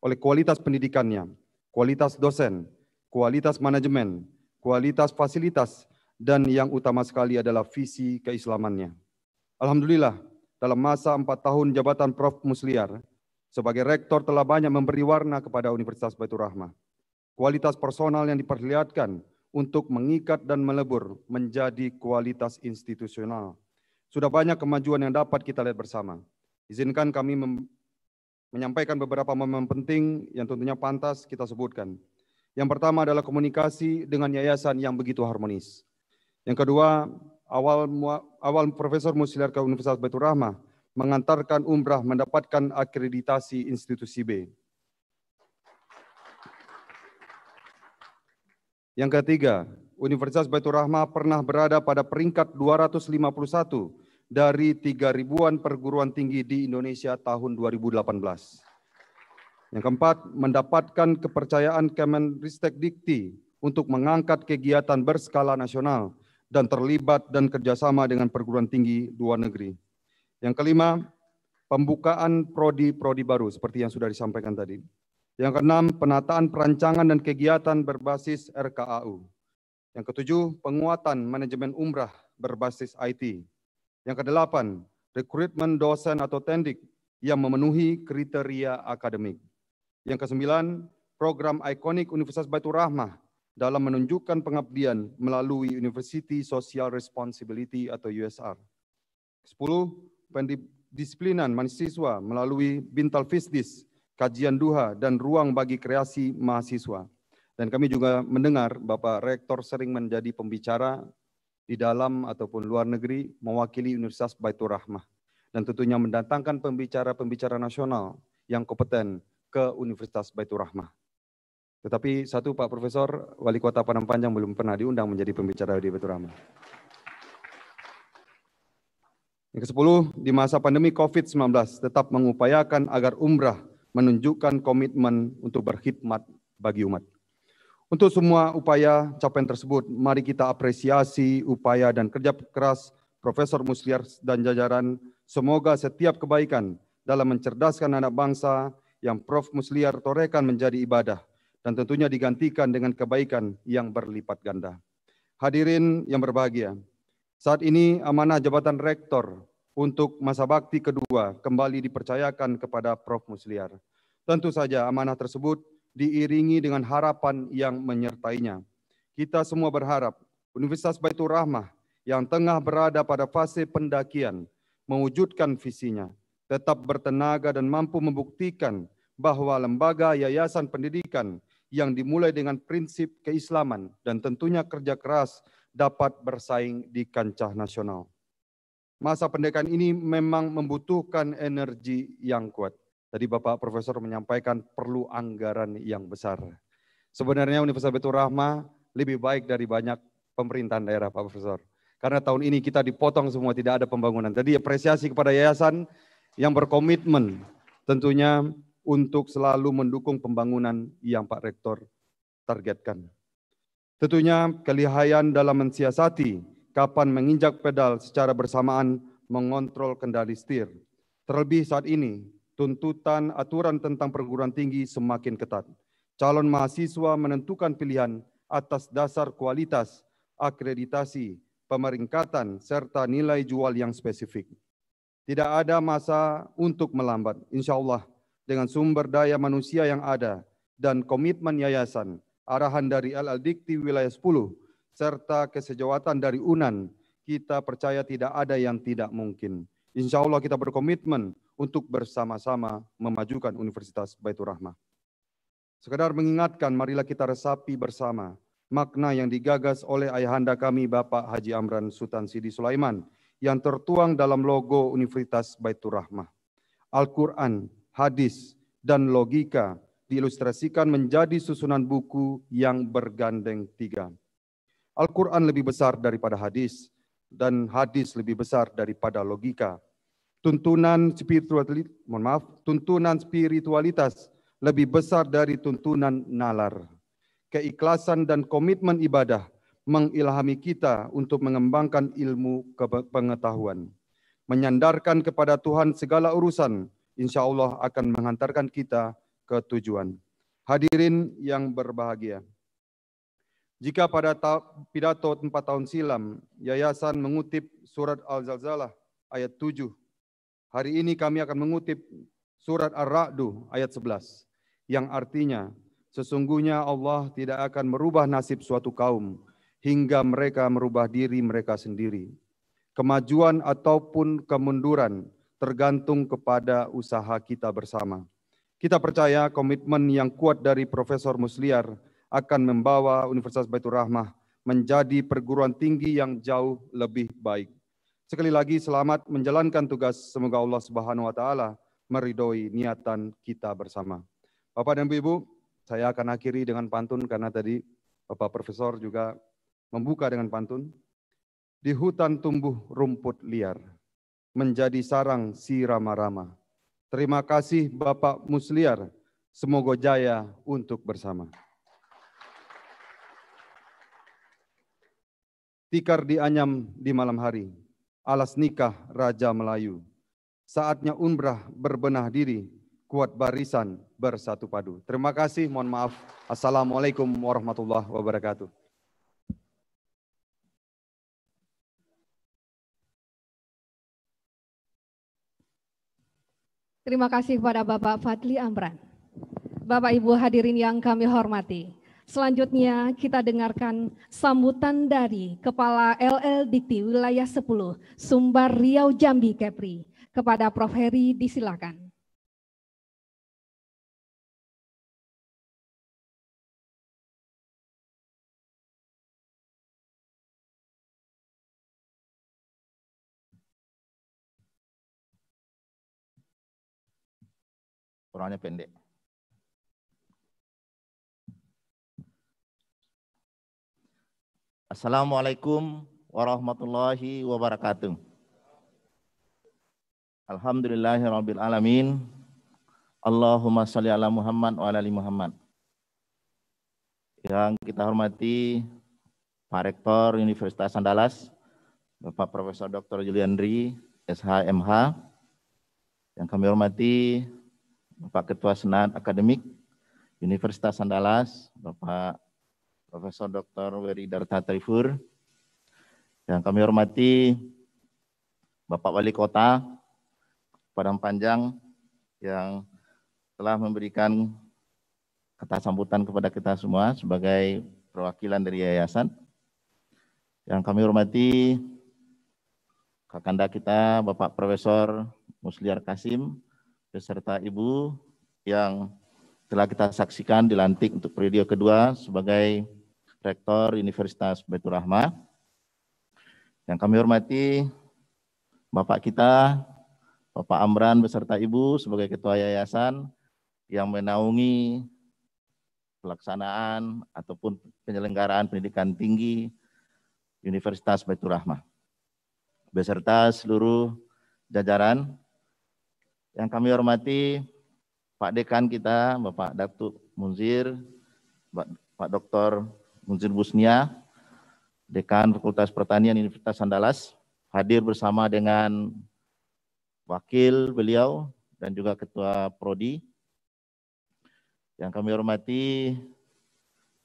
oleh kualitas pendidikannya, kualitas dosen, kualitas manajemen, kualitas fasilitas, dan yang utama sekali adalah visi keislamannya. Alhamdulillah, dalam masa empat tahun jabatan Prof. Musliar, sebagai rektor telah banyak memberi warna kepada Universitas Baitur Rahma. Kualitas personal yang diperlihatkan untuk mengikat dan melebur menjadi kualitas institusional. Sudah banyak kemajuan yang dapat kita lihat bersama. Izinkan kami menyampaikan beberapa momen penting yang tentunya pantas kita sebutkan. Yang pertama adalah komunikasi dengan yayasan yang begitu harmonis. Yang kedua, awal awal Profesor Musilar ke Universitas Baitur Rahmah mengantarkan Umrah mendapatkan akreditasi institusi B. Yang ketiga, Universitas Baitur Rahmah pernah berada pada peringkat 251 dari tiga ribuan perguruan tinggi di Indonesia tahun 2018. Yang keempat, mendapatkan kepercayaan Kemenristek Dikti untuk mengangkat kegiatan berskala nasional dan terlibat dan kerjasama dengan perguruan tinggi dua negeri. Yang kelima, pembukaan prodi-prodi baru seperti yang sudah disampaikan tadi. Yang keenam, penataan perancangan dan kegiatan berbasis RKAU. Yang ketujuh, penguatan manajemen umrah berbasis IT. Yang kedelapan, rekrutmen dosen atau tendik yang memenuhi kriteria akademik. Yang kesembilan, program ikonik Universitas Baitur Rahmah dalam menunjukkan pengabdian melalui University Social Responsibility atau USR. Sepuluh, pendisiplinan mahasiswa melalui Bintal Fisdis, kajian duha, dan ruang bagi kreasi mahasiswa. Dan kami juga mendengar Bapak Rektor sering menjadi pembicara di dalam ataupun luar negeri mewakili Universitas Baitur Rahmah dan tentunya mendatangkan pembicara-pembicara nasional yang kompeten ke Universitas Baitur Rahmah. Tetapi satu Pak Profesor Wali Kota Padang Panjang belum pernah diundang menjadi pembicara di Baitur Rahmah. Yang ke-10, di masa pandemi COVID-19 tetap mengupayakan agar umrah menunjukkan komitmen untuk berkhidmat bagi umat. Untuk semua upaya capaian tersebut, mari kita apresiasi upaya dan kerja keras Profesor Musliar dan jajaran. Semoga setiap kebaikan dalam mencerdaskan anak bangsa yang Prof. Musliar torekan menjadi ibadah dan tentunya digantikan dengan kebaikan yang berlipat ganda. Hadirin yang berbahagia, saat ini amanah jabatan rektor untuk masa bakti kedua kembali dipercayakan kepada Prof. Musliar. Tentu saja amanah tersebut diiringi dengan harapan yang menyertainya. Kita semua berharap Universitas Baitur Rahmah yang tengah berada pada fase pendakian mewujudkan visinya, tetap bertenaga dan mampu membuktikan bahwa lembaga yayasan pendidikan yang dimulai dengan prinsip keislaman dan tentunya kerja keras dapat bersaing di kancah nasional. Masa pendekan ini memang membutuhkan energi yang kuat. Tadi Bapak Profesor menyampaikan perlu anggaran yang besar. Sebenarnya Universitas Betul Rahma lebih baik dari banyak pemerintahan daerah Pak Profesor. Karena tahun ini kita dipotong semua tidak ada pembangunan. Jadi apresiasi kepada yayasan yang berkomitmen tentunya untuk selalu mendukung pembangunan yang Pak Rektor targetkan. Tentunya kelihayan dalam mensiasati kapan menginjak pedal secara bersamaan mengontrol kendali setir. Terlebih saat ini tuntutan aturan tentang perguruan tinggi semakin ketat. Calon mahasiswa menentukan pilihan atas dasar kualitas, akreditasi, pemeringkatan, serta nilai jual yang spesifik. Tidak ada masa untuk melambat. Insya Allah, dengan sumber daya manusia yang ada dan komitmen yayasan, arahan dari LL Dikti Wilayah 10, serta kesejawatan dari UNAN, kita percaya tidak ada yang tidak mungkin. Insya Allah kita berkomitmen untuk bersama-sama memajukan Universitas Baitur Rahmah. Sekedar mengingatkan, marilah kita resapi bersama makna yang digagas oleh ayahanda kami Bapak Haji Amran Sultan Sidi Sulaiman yang tertuang dalam logo Universitas Baitur Rahmah. Al-Quran, hadis, dan logika diilustrasikan menjadi susunan buku yang bergandeng tiga. Al-Quran lebih besar daripada hadis, dan hadis lebih besar daripada logika tuntunan spiritualitas, mohon maaf, tuntunan spiritualitas lebih besar dari tuntunan nalar. Keikhlasan dan komitmen ibadah mengilhami kita untuk mengembangkan ilmu pengetahuan. Menyandarkan kepada Tuhan segala urusan, insya Allah akan menghantarkan kita ke tujuan. Hadirin yang berbahagia. Jika pada pidato empat tahun silam, Yayasan mengutip surat Al-Zalzalah ayat 7 Hari ini kami akan mengutip surat Ar-Ra'du ayat 11 yang artinya sesungguhnya Allah tidak akan merubah nasib suatu kaum hingga mereka merubah diri mereka sendiri. Kemajuan ataupun kemunduran tergantung kepada usaha kita bersama. Kita percaya komitmen yang kuat dari Profesor Musliar akan membawa Universitas Baitur Rahmah menjadi perguruan tinggi yang jauh lebih baik. Sekali lagi selamat menjalankan tugas. Semoga Allah Subhanahu wa taala meridhoi niatan kita bersama. Bapak dan Ibu, saya akan akhiri dengan pantun karena tadi Bapak Profesor juga membuka dengan pantun. Di hutan tumbuh rumput liar, menjadi sarang si rama-rama. Terima kasih Bapak Musliar, semoga jaya untuk bersama. Tikar dianyam di malam hari, alas nikah Raja Melayu. Saatnya umrah berbenah diri, kuat barisan bersatu padu. Terima kasih, mohon maaf. Assalamualaikum warahmatullahi wabarakatuh. Terima kasih kepada Bapak Fadli Amran. Bapak Ibu hadirin yang kami hormati. Selanjutnya kita dengarkan sambutan dari Kepala LLDT Wilayah 10 Sumbar Riau Jambi Kepri. Kepada Prof. Heri disilakan. Orangnya pendek. Assalamualaikum warahmatullahi wabarakatuh. Alhamdulillahirabbil alamin. Allahumma shalli ala Muhammad wa ala ali Muhammad. Yang kita hormati Pak Rektor Universitas Andalas, Bapak Profesor Dr. Juliandri, SHMH. Yang kami hormati Bapak Ketua Senat Akademik Universitas Andalas, Bapak Profesor Dr. Weri Darta Trifur, yang kami hormati Bapak Wali Kota Padang Panjang yang telah memberikan kata sambutan kepada kita semua sebagai perwakilan dari yayasan. Yang kami hormati Kakanda kita Bapak Profesor Musliar Kasim beserta Ibu yang telah kita saksikan dilantik untuk periode kedua sebagai Rektor Universitas Baitur Rahmat. Yang kami hormati Bapak kita, Bapak Amran beserta Ibu sebagai Ketua Yayasan yang menaungi pelaksanaan ataupun penyelenggaraan pendidikan tinggi Universitas Baitur Rahmat. Beserta seluruh jajaran yang kami hormati Pak Dekan kita, Bapak Datuk Munzir, Pak Dr. Munzir Busnia, Dekan Fakultas Pertanian Universitas Andalas, hadir bersama dengan wakil beliau dan juga ketua prodi. Yang kami hormati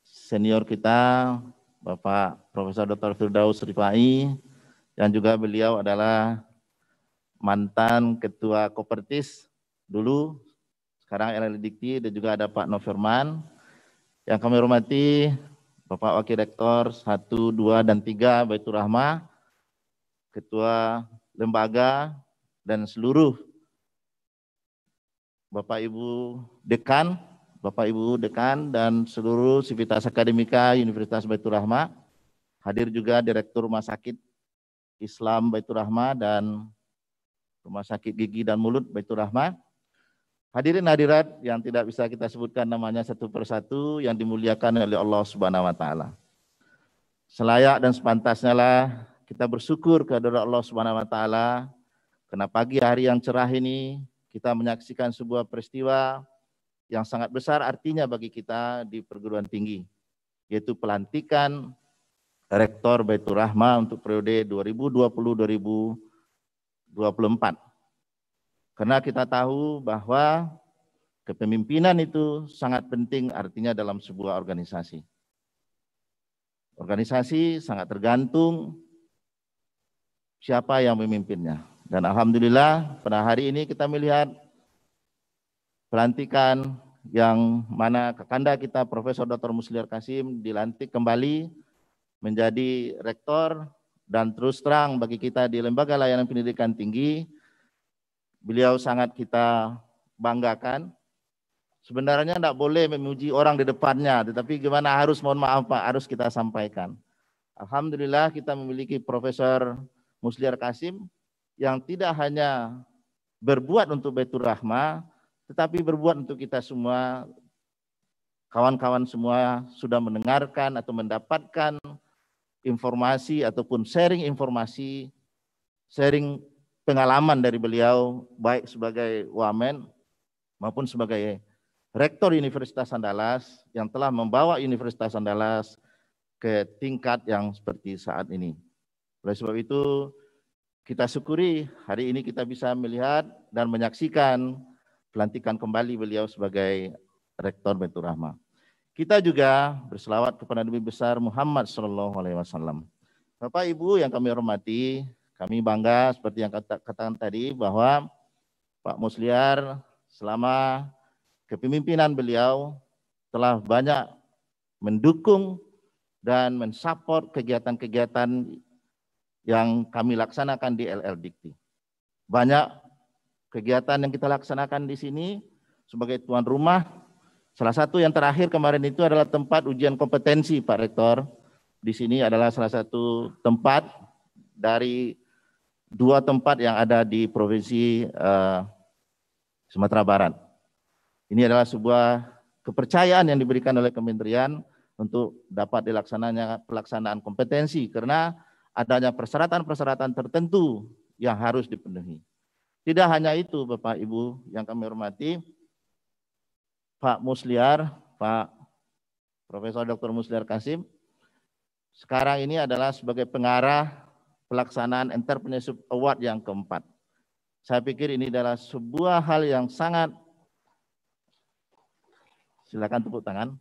senior kita Bapak Profesor Dr. Firdaus Rifai dan juga beliau adalah mantan ketua Kopertis dulu sekarang LL Dikti dan juga ada Pak Noverman. Yang kami hormati Bapak Wakil Rektor 1, 2, dan 3 Baitur Rahma, Ketua Lembaga, dan seluruh Bapak Ibu Dekan, Bapak Ibu Dekan, dan seluruh Sivitas Akademika Universitas Baitur Rahma, hadir juga Direktur Rumah Sakit Islam Baitur Rahma dan Rumah Sakit Gigi dan Mulut Baitur Rahma. Hadirin hadirat yang tidak bisa kita sebutkan namanya satu persatu yang dimuliakan oleh Allah Subhanahu wa taala. Selayak dan sepantasnya lah kita bersyukur kepada Allah Subhanahu wa taala karena pagi hari yang cerah ini kita menyaksikan sebuah peristiwa yang sangat besar artinya bagi kita di perguruan tinggi yaitu pelantikan Rektor Baitur Rahma untuk periode 2020-2024 karena kita tahu bahwa kepemimpinan itu sangat penting artinya dalam sebuah organisasi. Organisasi sangat tergantung siapa yang memimpinnya. Dan alhamdulillah pada hari ini kita melihat pelantikan yang mana kekanda kita Profesor Dr. Musliar Kasim dilantik kembali menjadi rektor dan terus terang bagi kita di Lembaga Layanan Pendidikan Tinggi Beliau sangat kita banggakan. Sebenarnya tidak boleh memuji orang di depannya, tetapi gimana harus mohon maaf Pak, harus kita sampaikan. Alhamdulillah kita memiliki Profesor Musliar Kasim yang tidak hanya berbuat untuk betul Rahma, tetapi berbuat untuk kita semua. Kawan-kawan semua sudah mendengarkan atau mendapatkan informasi ataupun sharing informasi, sharing pengalaman dari beliau baik sebagai wamen maupun sebagai rektor Universitas Andalas yang telah membawa Universitas Andalas ke tingkat yang seperti saat ini. Oleh sebab itu, kita syukuri hari ini kita bisa melihat dan menyaksikan pelantikan kembali beliau sebagai Rektor Betul Rahma. Kita juga berselawat kepada Nabi besar Muhammad Sallallahu Alaihi Wasallam. Bapak Ibu yang kami hormati, kami bangga seperti yang kata, katakan tadi bahwa Pak Musliar selama kepemimpinan beliau telah banyak mendukung dan mensupport kegiatan-kegiatan yang kami laksanakan di LL Dikti. Banyak kegiatan yang kita laksanakan di sini sebagai tuan rumah. Salah satu yang terakhir kemarin itu adalah tempat ujian kompetensi, Pak Rektor. Di sini adalah salah satu tempat dari dua tempat yang ada di Provinsi uh, Sumatera Barat. Ini adalah sebuah kepercayaan yang diberikan oleh kementerian untuk dapat dilaksananya pelaksanaan kompetensi karena adanya persyaratan-persyaratan tertentu yang harus dipenuhi. Tidak hanya itu Bapak Ibu yang kami hormati, Pak Musliar, Pak Profesor Dr. Musliar Kasim, sekarang ini adalah sebagai pengarah pelaksanaan Entrepreneurship Award yang keempat. Saya pikir ini adalah sebuah hal yang sangat silakan tepuk tangan.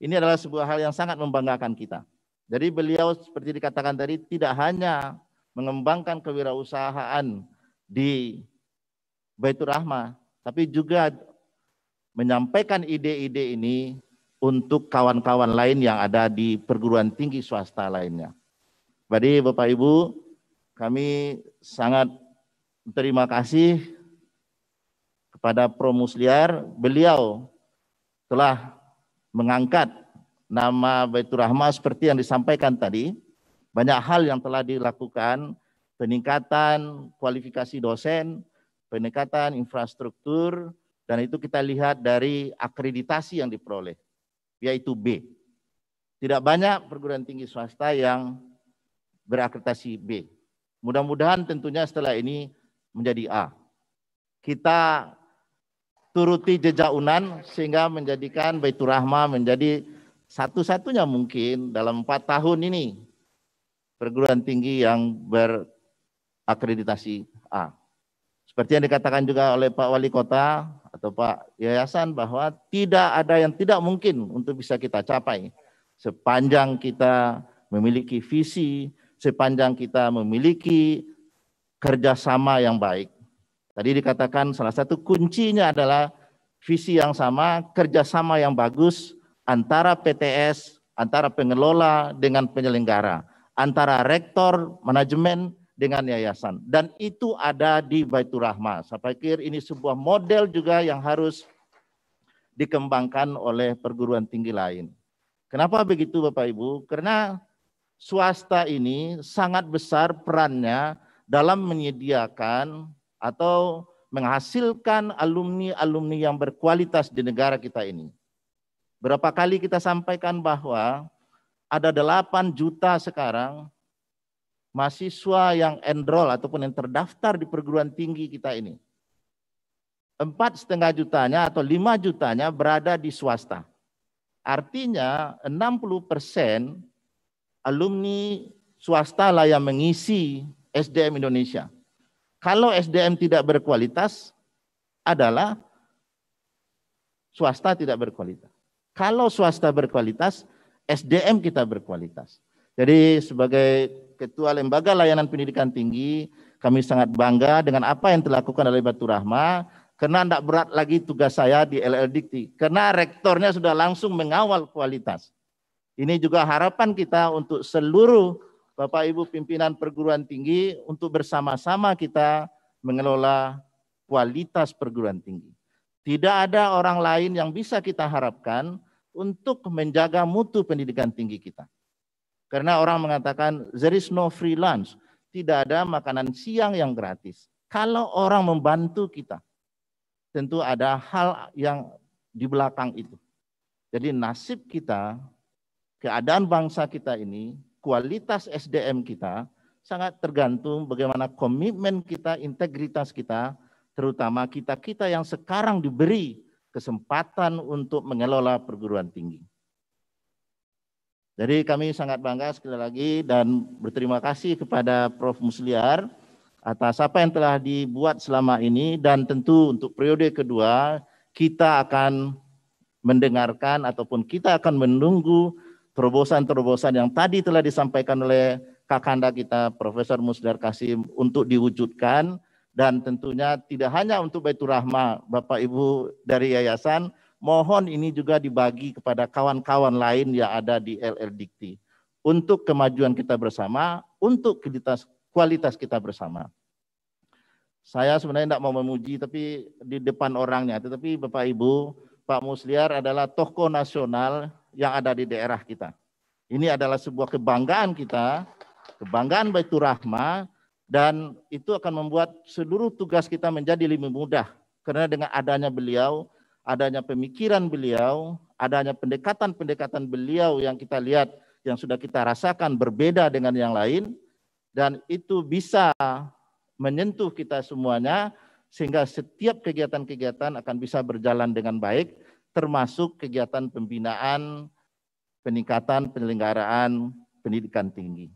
Ini adalah sebuah hal yang sangat membanggakan kita. Jadi beliau seperti dikatakan tadi tidak hanya mengembangkan kewirausahaan di Baitur Rahma, tapi juga menyampaikan ide-ide ini untuk kawan-kawan lain yang ada di perguruan tinggi swasta lainnya. Jadi Bapak Ibu, kami sangat terima kasih kepada Pro Liar. Beliau telah mengangkat nama Baitur Rahma seperti yang disampaikan tadi. Banyak hal yang telah dilakukan, peningkatan kualifikasi dosen, peningkatan infrastruktur, dan itu kita lihat dari akreditasi yang diperoleh, yaitu B. Tidak banyak perguruan tinggi swasta yang berakreditasi B. Mudah-mudahan tentunya setelah ini menjadi A. Kita turuti jejak Unan sehingga menjadikan Baitur Rahma menjadi satu-satunya mungkin dalam empat tahun ini perguruan tinggi yang berakreditasi A. Seperti yang dikatakan juga oleh Pak Wali Kota atau Pak Yayasan bahwa tidak ada yang tidak mungkin untuk bisa kita capai sepanjang kita memiliki visi, sepanjang kita memiliki kerjasama yang baik. Tadi dikatakan salah satu kuncinya adalah visi yang sama, kerjasama yang bagus antara PTS, antara pengelola dengan penyelenggara, antara rektor, manajemen dengan yayasan. Dan itu ada di Baitur Rahma. Saya pikir ini sebuah model juga yang harus dikembangkan oleh perguruan tinggi lain. Kenapa begitu Bapak Ibu? Karena swasta ini sangat besar perannya dalam menyediakan atau menghasilkan alumni-alumni yang berkualitas di negara kita ini. Berapa kali kita sampaikan bahwa ada 8 juta sekarang mahasiswa yang enroll ataupun yang terdaftar di perguruan tinggi kita ini. Empat setengah jutanya atau lima jutanya berada di swasta. Artinya 60 persen alumni swasta lah yang mengisi SDM Indonesia. Kalau SDM tidak berkualitas adalah swasta tidak berkualitas. Kalau swasta berkualitas, SDM kita berkualitas. Jadi sebagai Ketua Lembaga Layanan Pendidikan Tinggi, kami sangat bangga dengan apa yang dilakukan oleh Batu Rahma, karena tidak berat lagi tugas saya di LL Dikti, karena rektornya sudah langsung mengawal kualitas. Ini juga harapan kita untuk seluruh Bapak Ibu pimpinan perguruan tinggi untuk bersama-sama kita mengelola kualitas perguruan tinggi. Tidak ada orang lain yang bisa kita harapkan untuk menjaga mutu pendidikan tinggi kita. Karena orang mengatakan there is no free lunch, tidak ada makanan siang yang gratis. Kalau orang membantu kita, tentu ada hal yang di belakang itu. Jadi nasib kita keadaan bangsa kita ini, kualitas SDM kita sangat tergantung bagaimana komitmen kita, integritas kita, terutama kita-kita yang sekarang diberi kesempatan untuk mengelola perguruan tinggi. Jadi kami sangat bangga sekali lagi dan berterima kasih kepada Prof. Musliar atas apa yang telah dibuat selama ini dan tentu untuk periode kedua kita akan mendengarkan ataupun kita akan menunggu terobosan-terobosan yang tadi telah disampaikan oleh Kakanda kita Profesor Musdar Kasim untuk diwujudkan dan tentunya tidak hanya untuk Baitur Rahma, Bapak Ibu dari yayasan, mohon ini juga dibagi kepada kawan-kawan lain yang ada di LL Dikti untuk kemajuan kita bersama, untuk kualitas, kualitas kita bersama. Saya sebenarnya tidak mau memuji tapi di depan orangnya, tetapi Bapak Ibu, Pak Musliar adalah tokoh nasional yang ada di daerah kita. Ini adalah sebuah kebanggaan kita, kebanggaan Baitur Rahma, dan itu akan membuat seluruh tugas kita menjadi lebih mudah. Karena dengan adanya beliau, adanya pemikiran beliau, adanya pendekatan-pendekatan beliau yang kita lihat, yang sudah kita rasakan berbeda dengan yang lain, dan itu bisa menyentuh kita semuanya, sehingga setiap kegiatan-kegiatan akan bisa berjalan dengan baik, termasuk kegiatan pembinaan, peningkatan penyelenggaraan pendidikan tinggi.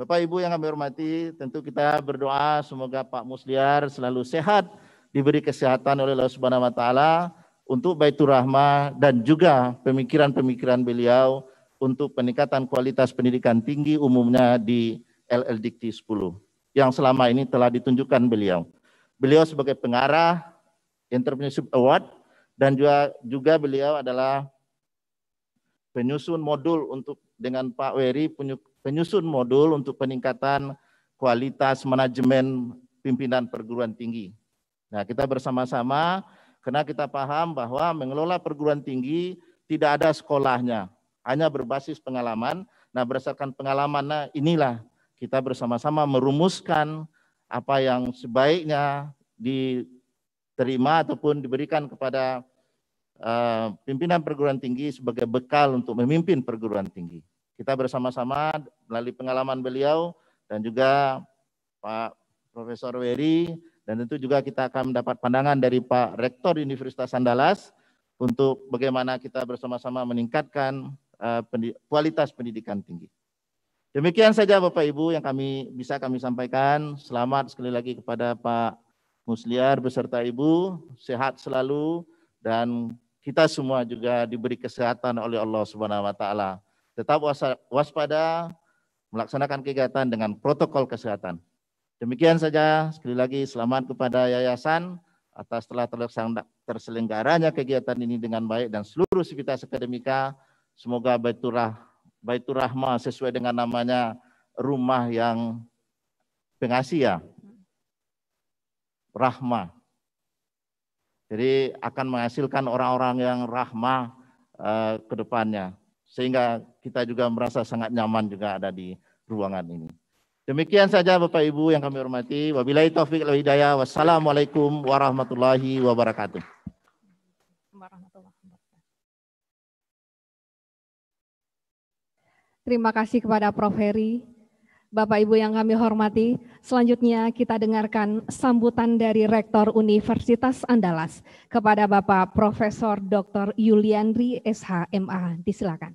Bapak Ibu yang kami hormati, tentu kita berdoa semoga Pak Musliar selalu sehat, diberi kesehatan oleh Allah Subhanahu wa taala untuk Baitur rahmah dan juga pemikiran-pemikiran beliau untuk peningkatan kualitas pendidikan tinggi umumnya di LL Dikti 10 yang selama ini telah ditunjukkan beliau. Beliau sebagai pengarah Entrepreneurship Award dan juga juga beliau adalah penyusun modul untuk dengan Pak Weri penyusun modul untuk peningkatan kualitas manajemen pimpinan perguruan tinggi. Nah, kita bersama-sama karena kita paham bahwa mengelola perguruan tinggi tidak ada sekolahnya, hanya berbasis pengalaman. Nah, berdasarkan pengalaman nah inilah kita bersama-sama merumuskan apa yang sebaiknya diterima ataupun diberikan kepada Eh, pimpinan perguruan tinggi sebagai bekal untuk memimpin perguruan tinggi. Kita bersama-sama melalui pengalaman beliau dan juga Pak Profesor Weri dan tentu juga kita akan mendapat pandangan dari Pak Rektor Universitas Andalas untuk bagaimana kita bersama-sama meningkatkan eh, kualitas pendidikan tinggi. Demikian saja Bapak Ibu yang kami bisa kami sampaikan. Selamat sekali lagi kepada Pak Musliar beserta Ibu, sehat selalu dan kita semua juga diberi kesehatan oleh Allah Subhanahu wa taala. Tetap waspada melaksanakan kegiatan dengan protokol kesehatan. Demikian saja sekali lagi selamat kepada yayasan atas telah terselenggaranya kegiatan ini dengan baik dan seluruh sivitas akademika semoga Baitur Baitur sesuai dengan namanya rumah yang pengasih ya. Rahmah jadi akan menghasilkan orang-orang yang rahmah uh, ke depannya. Sehingga kita juga merasa sangat nyaman juga ada di ruangan ini. Demikian saja Bapak Ibu yang kami hormati. Wabillahi taufik wal hidayah. Wassalamualaikum warahmatullahi wabarakatuh. Terima kasih kepada Prof. Heri. Bapak Ibu yang kami hormati, selanjutnya kita dengarkan sambutan dari Rektor Universitas Andalas kepada Bapak Profesor Dr. Yulianri SHMA. Disilakan.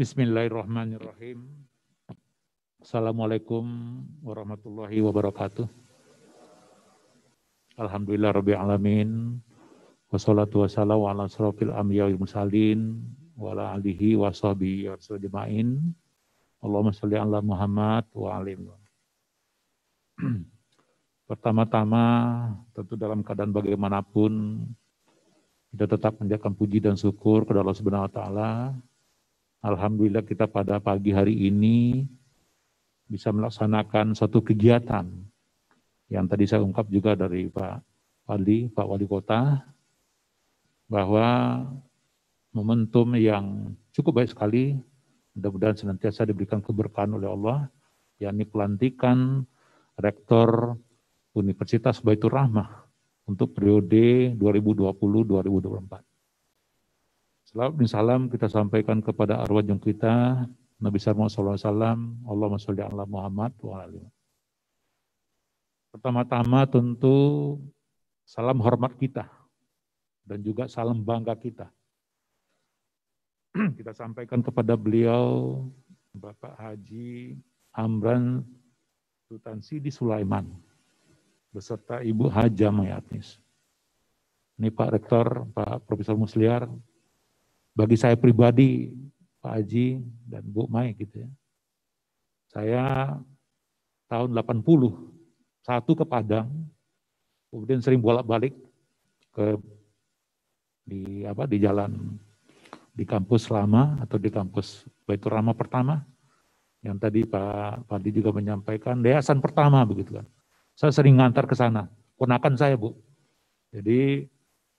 Bismillahirrahmanirrahim. Assalamualaikum warahmatullahi wabarakatuh. Alhamdulillah Rabbil Alamin. Wassalatu wassalamu ala asrafil anbiya wa mursalin wa ala alihi wa sahbihi wa ajmain. Allahumma salli ala Muhammad wa alim. Pertama-tama tentu dalam keadaan bagaimanapun kita tetap menjaga puji dan syukur kepada Allah Subhanahu wa taala Alhamdulillah kita pada pagi hari ini bisa melaksanakan satu kegiatan yang tadi saya ungkap juga dari Pak Wali, Pak Wali Kota, bahwa momentum yang cukup baik sekali, mudah-mudahan senantiasa diberikan keberkahan oleh Allah, yakni pelantikan Rektor Universitas Baitur Rahmah untuk periode 2020-2024. Salam dan salam kita sampaikan kepada yang kita, Nabi Sallallahu Alaihi Wasallam, Allahumma sholli ala Muhammad wa ala Pertama-tama tentu salam hormat kita dan juga salam bangga kita. kita sampaikan kepada beliau, Bapak Haji Amran Sultan Sidi Sulaiman, beserta Ibu Haja Mayatnis. Ini Pak Rektor, Pak Profesor Musliar, bagi saya pribadi, Pak Haji dan Bu Mai gitu ya. Saya tahun 80 satu ke Padang, kemudian sering bolak-balik ke di apa di jalan di kampus lama atau di kampus Baitur Rama pertama yang tadi Pak Padi juga menyampaikan yayasan pertama begitu kan. Saya sering ngantar ke sana, ponakan saya Bu. Jadi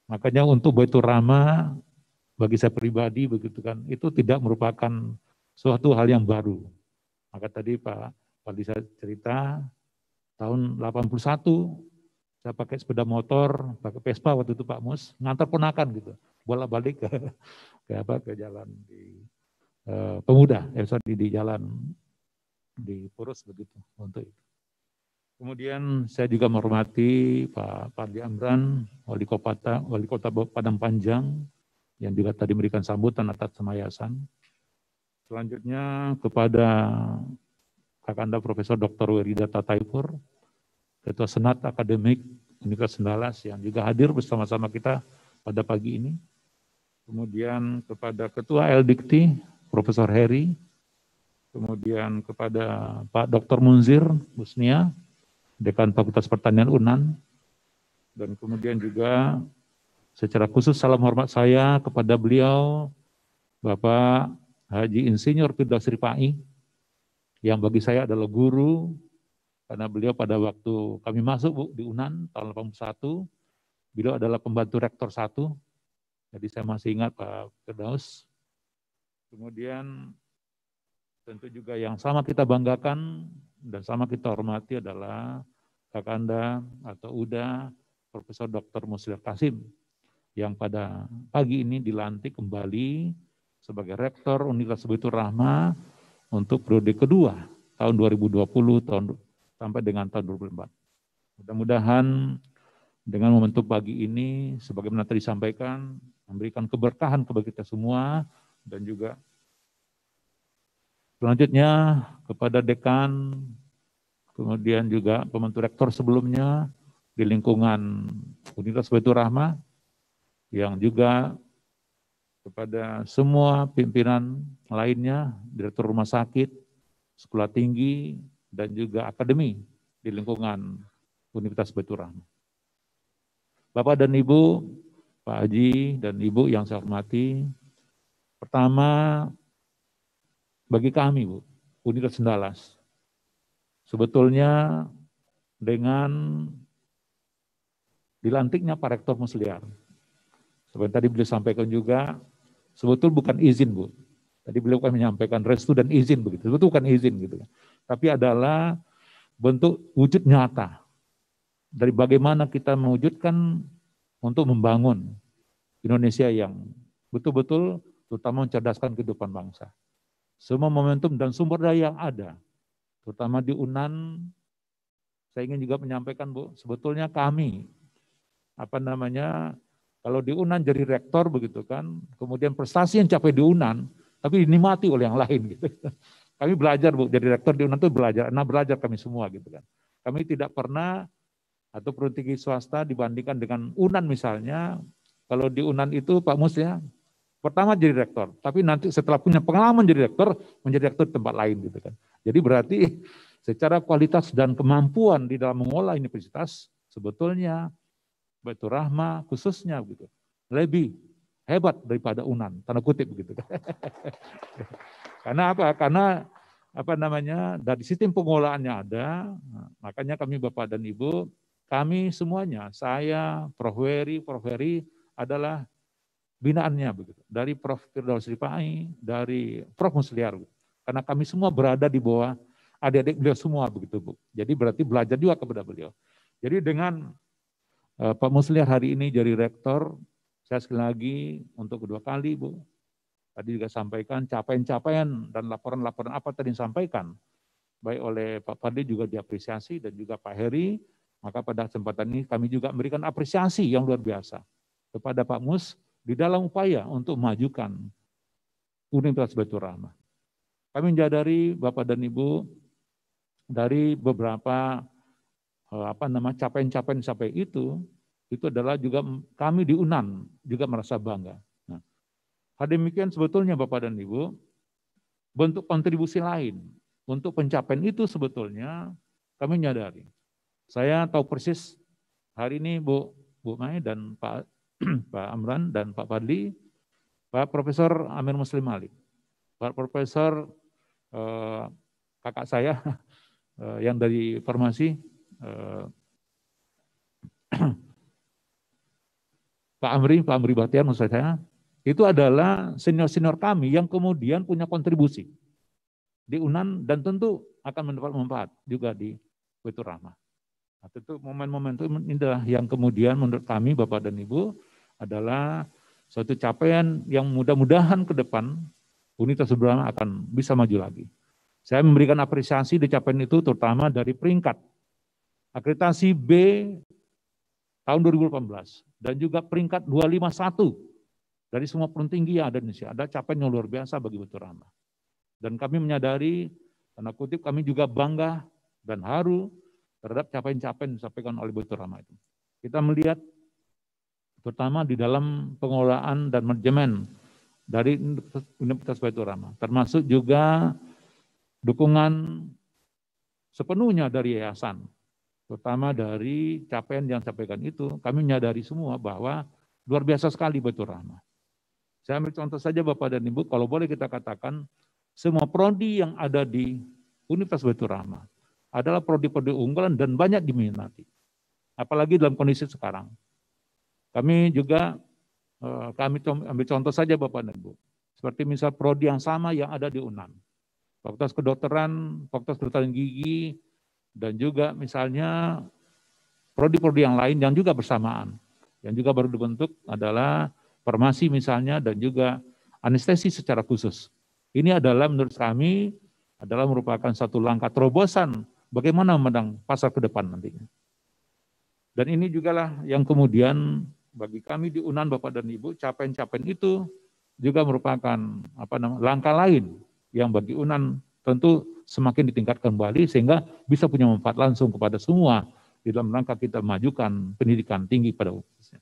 makanya untuk Baitur Rama bagi saya pribadi begitu kan itu tidak merupakan suatu hal yang baru. Maka tadi Pak Wali saya cerita tahun 81 saya pakai sepeda motor, pakai Vespa waktu itu Pak Mus, ngantar ponakan gitu, bolak-balik ke, ke apa ke jalan di eh, Pemuda, eh, sorry, di jalan di Purus begitu untuk itu. Kemudian saya juga menghormati Pak Pardi Amran, Wali Kota, Wali Kota Padang Panjang, yang juga tadi memberikan sambutan atas semayasan. Selanjutnya kepada Kakanda Profesor Dr. Werida Tataipur, Ketua Senat Akademik Universitas Sendalas yang juga hadir bersama-sama kita pada pagi ini. Kemudian kepada Ketua LDIKTI, Profesor Heri, kemudian kepada Pak Dr. Munzir Musnia, Dekan Fakultas Pertanian UNAN, dan kemudian juga Secara khusus salam hormat saya kepada beliau, Bapak Haji Insinyur Firdaus Rifa'i, yang bagi saya adalah guru, karena beliau pada waktu kami masuk Bu, di UNAN tahun 81, beliau adalah pembantu rektor satu, jadi saya masih ingat Pak Firdaus. Kemudian tentu juga yang sama kita banggakan dan sama kita hormati adalah Kakanda atau Uda Profesor Dr. Muslih Kasim yang pada pagi ini dilantik kembali sebagai Rektor Universitas Baitur Rahma untuk periode kedua tahun 2020 tahun sampai dengan tahun 2024. Mudah-mudahan dengan momentum pagi ini sebagaimana tadi disampaikan memberikan keberkahan kepada kita semua dan juga selanjutnya kepada dekan kemudian juga pembantu rektor sebelumnya di lingkungan Universitas Baitur Rahma yang juga kepada semua pimpinan lainnya, direktur rumah sakit, sekolah tinggi, dan juga akademi di lingkungan Universitas Betul Bapak dan Ibu, Pak Haji dan Ibu yang saya hormati, pertama bagi kami, Bu, Universitas Sendalas, sebetulnya dengan dilantiknya Pak Rektor Musliar, seperti tadi beliau sampaikan juga, sebetul bukan izin Bu. Tadi beliau kan menyampaikan restu dan izin begitu. Sebetul bukan izin gitu kan. Tapi adalah bentuk wujud nyata dari bagaimana kita mewujudkan untuk membangun Indonesia yang betul-betul terutama mencerdaskan kehidupan bangsa. Semua momentum dan sumber daya yang ada, terutama di UNAN, saya ingin juga menyampaikan Bu, sebetulnya kami apa namanya kalau di UNAN jadi rektor begitu kan, kemudian prestasi yang capai di UNAN, tapi dinikmati oleh yang lain gitu. Kami belajar bu, jadi rektor di UNAN itu belajar, nah belajar kami semua gitu kan. Kami tidak pernah atau perguruan tinggi swasta dibandingkan dengan UNAN misalnya, kalau di UNAN itu Pak Mus ya, pertama jadi rektor, tapi nanti setelah punya pengalaman jadi rektor, menjadi rektor di tempat lain gitu kan. Jadi berarti secara kualitas dan kemampuan di dalam mengolah universitas sebetulnya Baitur Rahma khususnya begitu. Lebih hebat daripada Unan, tanda kutip begitu. Karena apa? Karena apa namanya dari sistem pengolahannya ada, makanya kami Bapak dan Ibu, kami semuanya, saya, Prof. Heri, Prof. Heri adalah binaannya begitu. Dari Prof. Firdaus Ripai, dari Prof. Musliar. Gitu. Karena kami semua berada di bawah adik-adik beliau semua begitu, Bu. Jadi berarti belajar juga kepada beliau. Jadi dengan Eh, Pak Musliar hari ini jadi rektor, saya sekali lagi untuk kedua kali, Bu. Tadi juga sampaikan capaian-capaian dan laporan-laporan apa tadi disampaikan baik oleh Pak Fadli juga diapresiasi dan juga Pak Heri, maka pada kesempatan ini kami juga memberikan apresiasi yang luar biasa kepada Pak Mus di dalam upaya untuk memajukan Universitas Batu Rahmah. Kami menjadari Bapak dan Ibu dari beberapa Eh, apa nama capaian-capaian sampai itu itu adalah juga kami di Unan juga merasa bangga. Nah, demikian sebetulnya Bapak dan Ibu bentuk kontribusi lain untuk pencapaian itu sebetulnya kami menyadari. Saya tahu persis hari ini Bu Bu Mai dan Pak Pak Amran dan Pak Padli Pak Profesor Amir Muslim Malik, Pak Profesor eh, kakak saya eh, yang dari farmasi Eh, Pak Amri, Pak Amri Batian, maksud saya, itu adalah senior-senior kami yang kemudian punya kontribusi di UNAN dan tentu akan mendapat manfaat juga di Baitur Rahmah. Nah, tentu momen-momen itu indah yang kemudian menurut kami Bapak dan Ibu adalah suatu capaian yang mudah-mudahan ke depan Universitas Sebelumnya akan bisa maju lagi. Saya memberikan apresiasi di capaian itu terutama dari peringkat akreditasi B tahun 2018 dan juga peringkat 251 dari semua perguruan tinggi yang ada di Indonesia. Ada capaian yang luar biasa bagi Rama. Dan kami menyadari, tanda kutip, kami juga bangga dan haru terhadap capaian-capaian disampaikan oleh Rama itu. Kita melihat terutama di dalam pengelolaan dan manajemen dari Universitas Batu Rama, termasuk juga dukungan sepenuhnya dari yayasan terutama dari capaian yang sampaikan itu, kami menyadari semua bahwa luar biasa sekali Betul Rama. Saya ambil contoh saja Bapak dan Ibu, kalau boleh kita katakan, semua prodi yang ada di Universitas Betul Rama adalah prodi-prodi unggulan dan banyak diminati. Apalagi dalam kondisi sekarang. Kami juga, eh, kami ambil contoh saja Bapak dan Ibu. Seperti misal prodi yang sama yang ada di UNAM. Fakultas Kedokteran, Fakultas Kedokteran Gigi, dan juga misalnya prodi-prodi yang lain yang juga bersamaan, yang juga baru dibentuk adalah farmasi misalnya dan juga anestesi secara khusus. Ini adalah menurut kami adalah merupakan satu langkah terobosan bagaimana memandang pasar ke depan nantinya. Dan ini juga lah yang kemudian bagi kami di UNAN Bapak dan Ibu capen-capen itu juga merupakan apa namanya langkah lain yang bagi UNAN tentu semakin ditingkatkan kembali sehingga bisa punya manfaat langsung kepada semua di dalam rangka kita majukan pendidikan tinggi pada khususnya.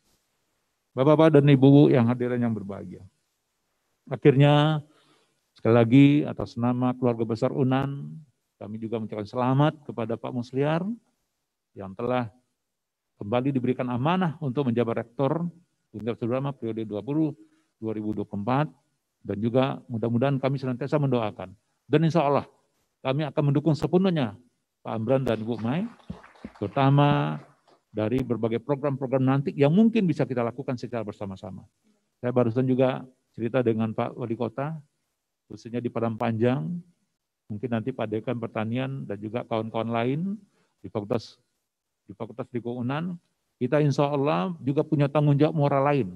Bapak-bapak dan ibu yang hadirin yang berbahagia. Akhirnya sekali lagi atas nama keluarga besar Unan, kami juga mengucapkan selamat kepada Pak Musliar yang telah kembali diberikan amanah untuk menjabat rektor Universitas Sudrama periode 20 2024 dan juga mudah-mudahan kami senantiasa mendoakan dan insya Allah kami akan mendukung sepenuhnya Pak Ambran dan Bu Mai, terutama dari berbagai program-program nanti yang mungkin bisa kita lakukan secara bersama-sama. Saya barusan juga cerita dengan Pak Wali Kota, khususnya di Padang Panjang, mungkin nanti Pak Dekan Pertanian dan juga kawan-kawan lain di Fakultas di Fakultas di Unan, kita insya Allah juga punya tanggung jawab moral lain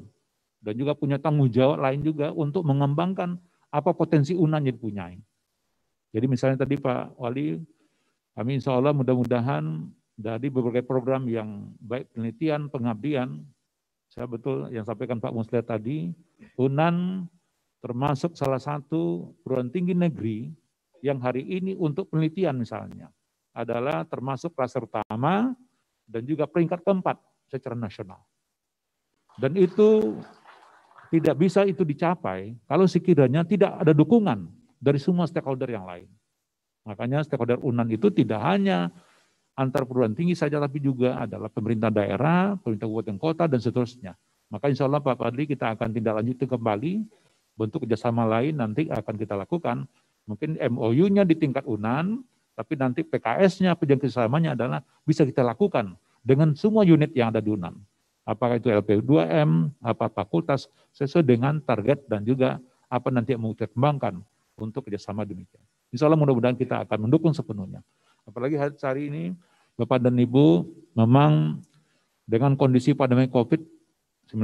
dan juga punya tanggung jawab lain juga untuk mengembangkan apa potensi Unan yang dipunyai. Jadi misalnya tadi Pak Wali, kami insya Allah mudah-mudahan dari berbagai program yang baik penelitian, pengabdian, saya betul yang sampaikan Pak Musle tadi, UNAN termasuk salah satu perguruan tinggi negeri yang hari ini untuk penelitian misalnya adalah termasuk kelas pertama dan juga peringkat keempat secara nasional. Dan itu tidak bisa itu dicapai kalau sekiranya tidak ada dukungan dari semua stakeholder yang lain. Makanya stakeholder UNAN itu tidak hanya antar perguruan tinggi saja, tapi juga adalah pemerintah daerah, pemerintah kabupaten kota, dan seterusnya. Maka insya Allah Pak Fadli kita akan tindak lanjut kembali bentuk kerjasama lain nanti akan kita lakukan. Mungkin MOU-nya di tingkat UNAN, tapi nanti PKS-nya, perjanjian kerjasamanya adalah bisa kita lakukan dengan semua unit yang ada di UNAN. Apakah itu LP2M, apa fakultas, sesuai dengan target dan juga apa nanti yang mau kita kembangkan untuk kerjasama demikian. Insya Allah mudah-mudahan kita akan mendukung sepenuhnya. Apalagi hari ini Bapak dan Ibu memang dengan kondisi pandemi COVID-19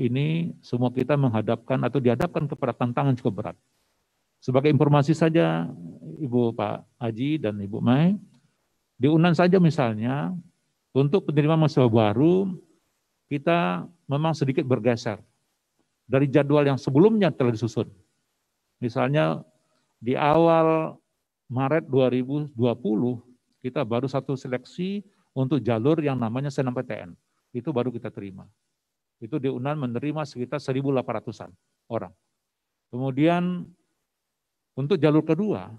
ini semua kita menghadapkan atau dihadapkan kepada tantangan cukup berat. Sebagai informasi saja Ibu Pak Haji dan Ibu Mai, di UNAN saja misalnya untuk penerima mahasiswa baru kita memang sedikit bergeser dari jadwal yang sebelumnya telah disusun. Misalnya di awal Maret 2020, kita baru satu seleksi untuk jalur yang namanya SNMPTN. Itu baru kita terima. Itu di UNAN menerima sekitar 1.800-an orang. Kemudian untuk jalur kedua,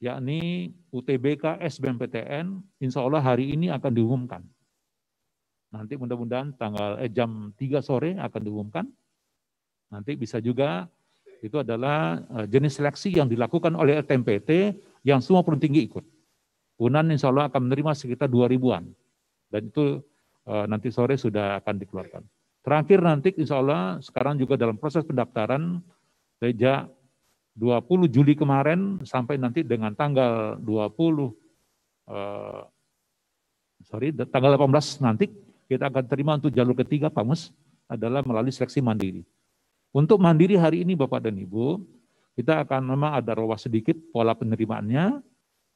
yakni UTBK SBMPTN, insya Allah hari ini akan diumumkan. Nanti mudah-mudahan tanggal eh, jam 3 sore akan diumumkan. Nanti bisa juga itu adalah eh, jenis seleksi yang dilakukan oleh RTMPT yang semua perguruan tinggi ikut. Unan insya Allah akan menerima sekitar 2000 ribuan Dan itu eh, nanti sore sudah akan dikeluarkan. Terakhir nanti insya Allah sekarang juga dalam proses pendaftaran sejak 20 Juli kemarin sampai nanti dengan tanggal 20 eh, sorry tanggal 18 nanti kita akan terima untuk jalur ketiga PAMUS adalah melalui seleksi mandiri. Untuk mandiri hari ini Bapak dan Ibu, kita akan memang ada rawa sedikit pola penerimaannya,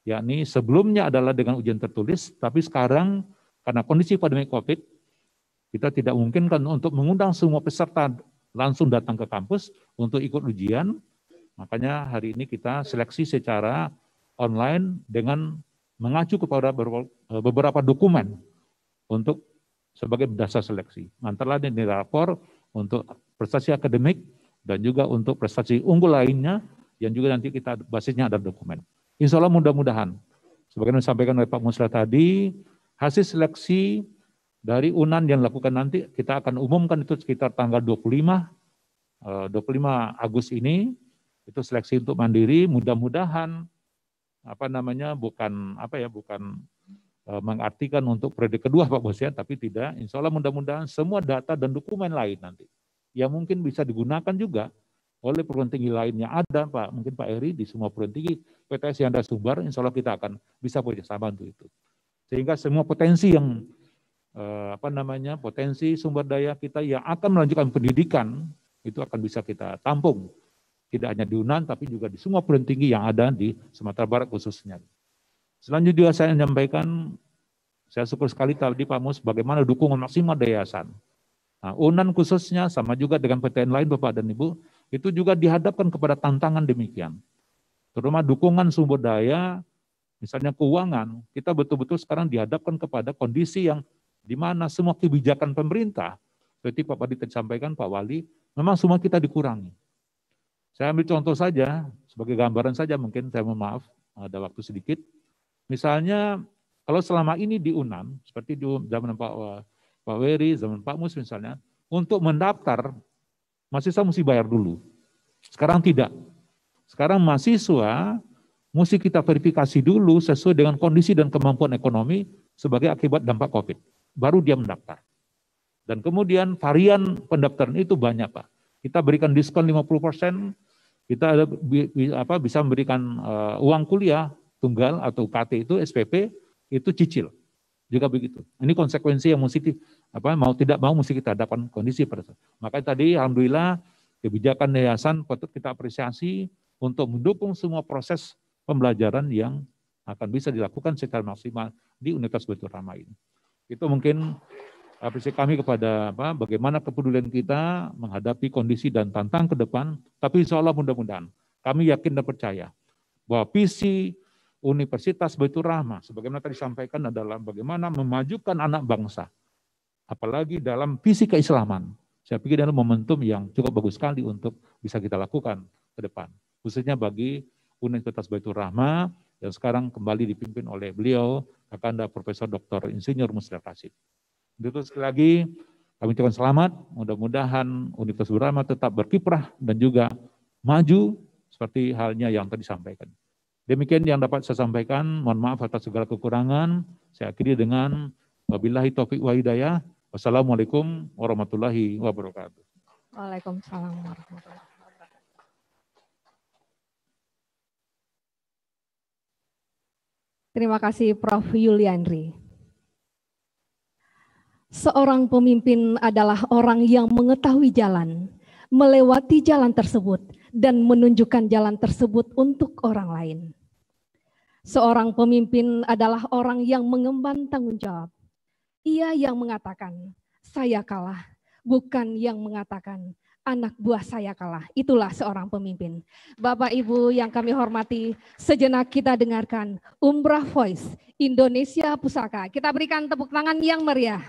yakni sebelumnya adalah dengan ujian tertulis, tapi sekarang karena kondisi pandemi COVID, kita tidak memungkinkan untuk mengundang semua peserta langsung datang ke kampus untuk ikut ujian, makanya hari ini kita seleksi secara online dengan mengacu kepada beberapa eh, dokumen untuk sebagai dasar seleksi. Antara lain ini rapor untuk prestasi akademik dan juga untuk prestasi unggul lainnya yang juga nanti kita basisnya ada dokumen. Insya Allah mudah-mudahan, sebagaimana disampaikan oleh Pak Musla tadi, hasil seleksi dari UNAN yang dilakukan nanti kita akan umumkan itu sekitar tanggal 25 25 eh, Agustus ini itu seleksi untuk mandiri mudah-mudahan apa namanya bukan apa ya bukan Eh, mengartikan untuk periode kedua Pak Bos ya, tapi tidak. Insya Allah mudah-mudahan semua data dan dokumen lain nanti yang mungkin bisa digunakan juga oleh perguruan tinggi lainnya ada Pak, mungkin Pak Eri di semua perguruan tinggi PTS yang ada sumber, insya Allah kita akan bisa punya sama untuk itu. Sehingga semua potensi yang eh, apa namanya potensi sumber daya kita yang akan melanjutkan pendidikan itu akan bisa kita tampung tidak hanya di Unan tapi juga di semua perguruan tinggi yang ada di Sumatera Barat khususnya. Selanjutnya saya menyampaikan, saya syukur sekali tadi Pak Mus, bagaimana dukungan maksimal dari yayasan. Nah, UNAN khususnya sama juga dengan PTN lain Bapak dan Ibu, itu juga dihadapkan kepada tantangan demikian. Terutama dukungan sumber daya, misalnya keuangan, kita betul-betul sekarang dihadapkan kepada kondisi yang di mana semua kebijakan pemerintah, seperti Pak Padi sampaikan, Pak Wali, memang semua kita dikurangi. Saya ambil contoh saja, sebagai gambaran saja mungkin, saya mohon maaf, ada waktu sedikit. Misalnya kalau selama ini di UNAM, seperti di zaman Pak, Pak Weri, zaman Pak Mus misalnya, untuk mendaftar mahasiswa mesti bayar dulu. Sekarang tidak. Sekarang mahasiswa mesti kita verifikasi dulu sesuai dengan kondisi dan kemampuan ekonomi sebagai akibat dampak COVID. Baru dia mendaftar. Dan kemudian varian pendaftaran itu banyak, Pak. Kita berikan diskon 50 persen, kita ada, apa, bisa memberikan uh, uang kuliah tunggal atau UKT itu SPP itu cicil juga begitu. Ini konsekuensi yang mesti apa mau tidak mau mesti kita hadapan kondisi pada saat. Maka tadi alhamdulillah kebijakan yayasan patut kita apresiasi untuk mendukung semua proses pembelajaran yang akan bisa dilakukan secara maksimal di Universitas Betul Rama ini. Itu mungkin apresiasi kami kepada apa bagaimana kepedulian kita menghadapi kondisi dan tantang ke depan tapi insya Allah mudah-mudahan kami yakin dan percaya bahwa visi Universitas Baitur Rahma, sebagaimana tadi disampaikan adalah bagaimana memajukan anak bangsa, apalagi dalam visi keislaman. Saya pikir dalam momentum yang cukup bagus sekali untuk bisa kita lakukan ke depan, khususnya bagi Universitas Baitur Rahma yang sekarang kembali dipimpin oleh beliau, Kakanda Profesor Dr. Insinyur Musra Kasib. Itu sekali lagi kami ucapkan selamat, mudah-mudahan Universitas Baitur Rahma tetap berkiprah dan juga maju seperti halnya yang tadi disampaikan. Demikian yang dapat saya sampaikan. Mohon maaf atas segala kekurangan. Saya akhiri dengan wabillahi Taufiq wa hidayah. Wassalamualaikum warahmatullahi wabarakatuh. Waalaikumsalam warahmatullahi wabarakatuh. Terima kasih Prof. Yuliandri. Seorang pemimpin adalah orang yang mengetahui jalan, melewati jalan tersebut, dan menunjukkan jalan tersebut untuk orang lain. Seorang pemimpin adalah orang yang mengemban tanggung jawab. Ia yang mengatakan, "Saya kalah," bukan yang mengatakan, "Anak buah saya kalah." Itulah seorang pemimpin. Bapak Ibu yang kami hormati, sejenak kita dengarkan Umrah Voice Indonesia Pusaka. Kita berikan tepuk tangan yang meriah.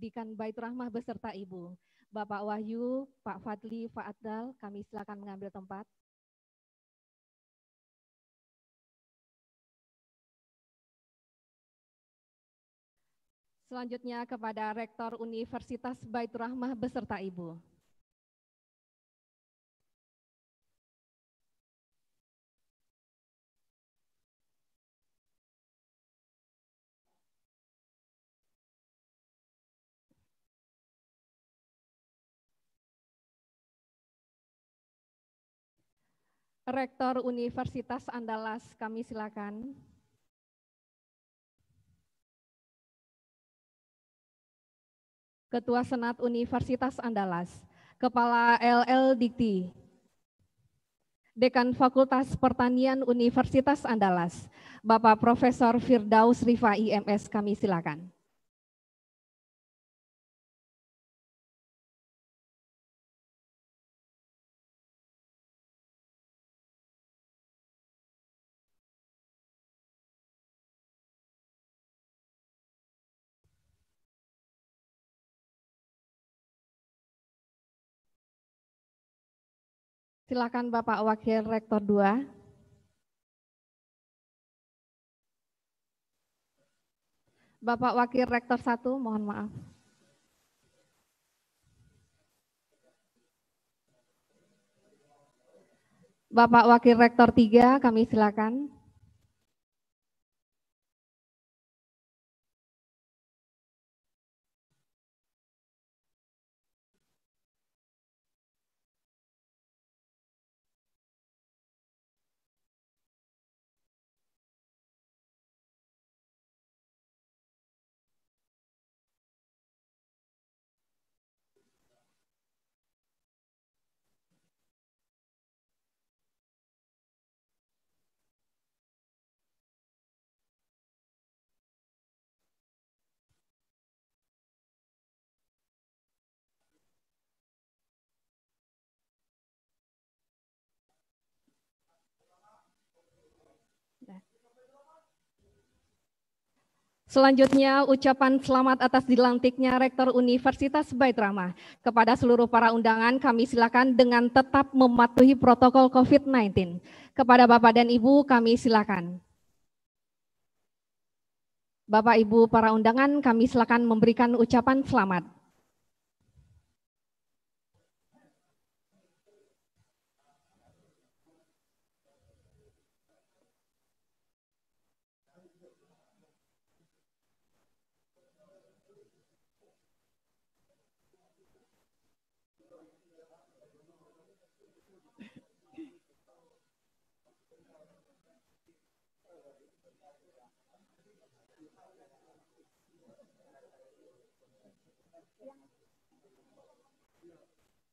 Pendidikan Bait Rahmah beserta Ibu. Bapak Wahyu, Pak Fadli, Pak Adal, kami silakan mengambil tempat. Selanjutnya kepada Rektor Universitas Bait Rahmah beserta Ibu. Rektor Universitas Andalas, kami silakan. Ketua Senat Universitas Andalas, Kepala LL Dikti, Dekan Fakultas Pertanian Universitas Andalas, Bapak Profesor Firdaus Rifai MS, kami silakan. Silakan Bapak Wakil Rektor 2. Bapak Wakil Rektor 1, mohon maaf. Bapak Wakil Rektor 3, kami silakan. Selanjutnya, ucapan selamat atas dilantiknya Rektor Universitas Baitrama. Kepada seluruh para undangan, kami silakan dengan tetap mematuhi protokol COVID-19. Kepada Bapak dan Ibu, kami silakan. Bapak, Ibu, para undangan, kami silakan memberikan ucapan selamat.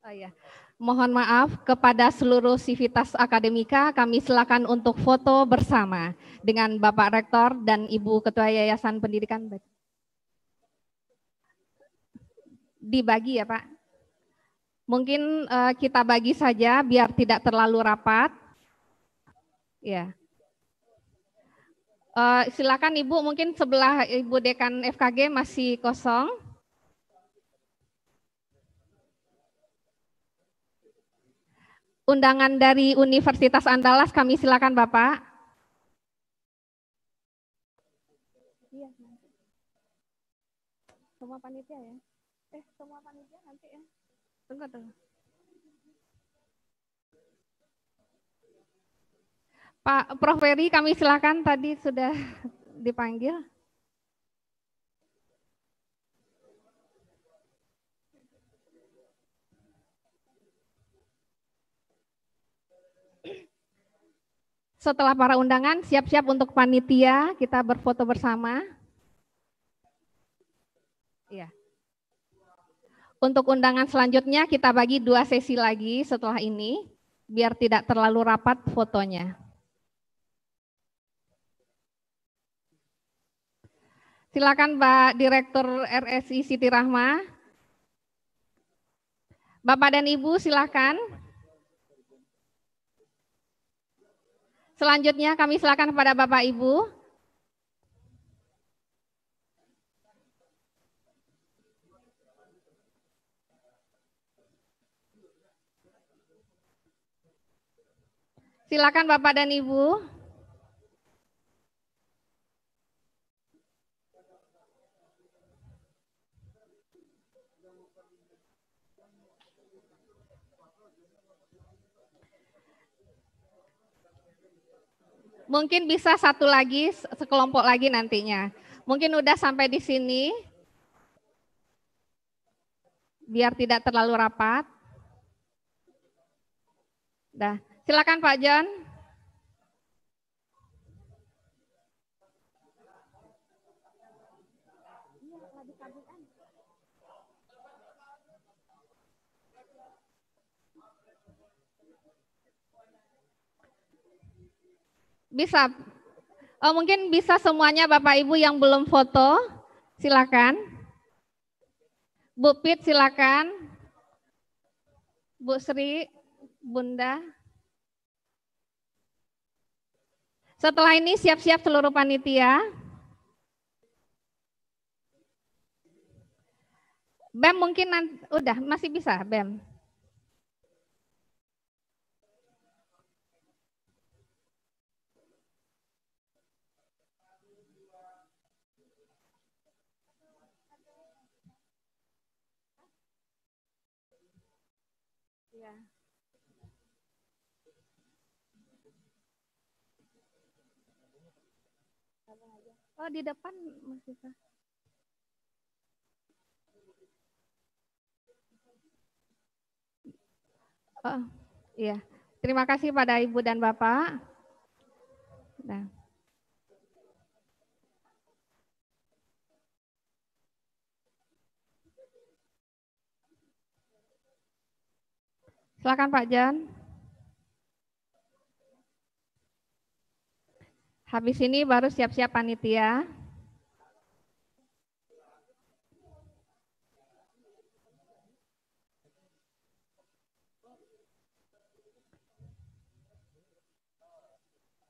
saya. Ah, Mohon maaf kepada seluruh sivitas akademika, kami silakan untuk foto bersama dengan Bapak Rektor dan Ibu Ketua Yayasan Pendidikan. Dibagi ya Pak. Mungkin uh, kita bagi saja biar tidak terlalu rapat. Ya. Uh, silakan Ibu, mungkin sebelah Ibu Dekan FKG masih kosong. undangan dari Universitas Andalas kami silakan Bapak. Iya, semua panitia ya. Eh, semua panitia nanti ya. Tunggu, tunggu. Pak Prof. Ferry, kami silakan tadi sudah dipanggil. Setelah para undangan, siap-siap untuk panitia, kita berfoto bersama. Iya. Untuk undangan selanjutnya kita bagi dua sesi lagi setelah ini, biar tidak terlalu rapat fotonya. Silakan Pak Direktur RSI Siti Rahma. Bapak dan Ibu silakan. Selanjutnya kami silakan kepada Bapak Ibu. Silakan Bapak dan Ibu. Mungkin bisa satu lagi, sekelompok lagi nantinya. Mungkin udah sampai di sini. Biar tidak terlalu rapat. Dah, silakan Pak John. Bisa. Oh, mungkin bisa semuanya Bapak Ibu yang belum foto, silakan. Bu Pit silakan. Bu Sri, Bunda. Setelah ini siap-siap seluruh panitia. BEM mungkin nanti, udah masih bisa BEM. Iya. Oh, di depan masih Oh, iya. Terima kasih pada Ibu dan Bapak. Nah. Silakan Pak Jan. Habis ini baru siap-siap panitia.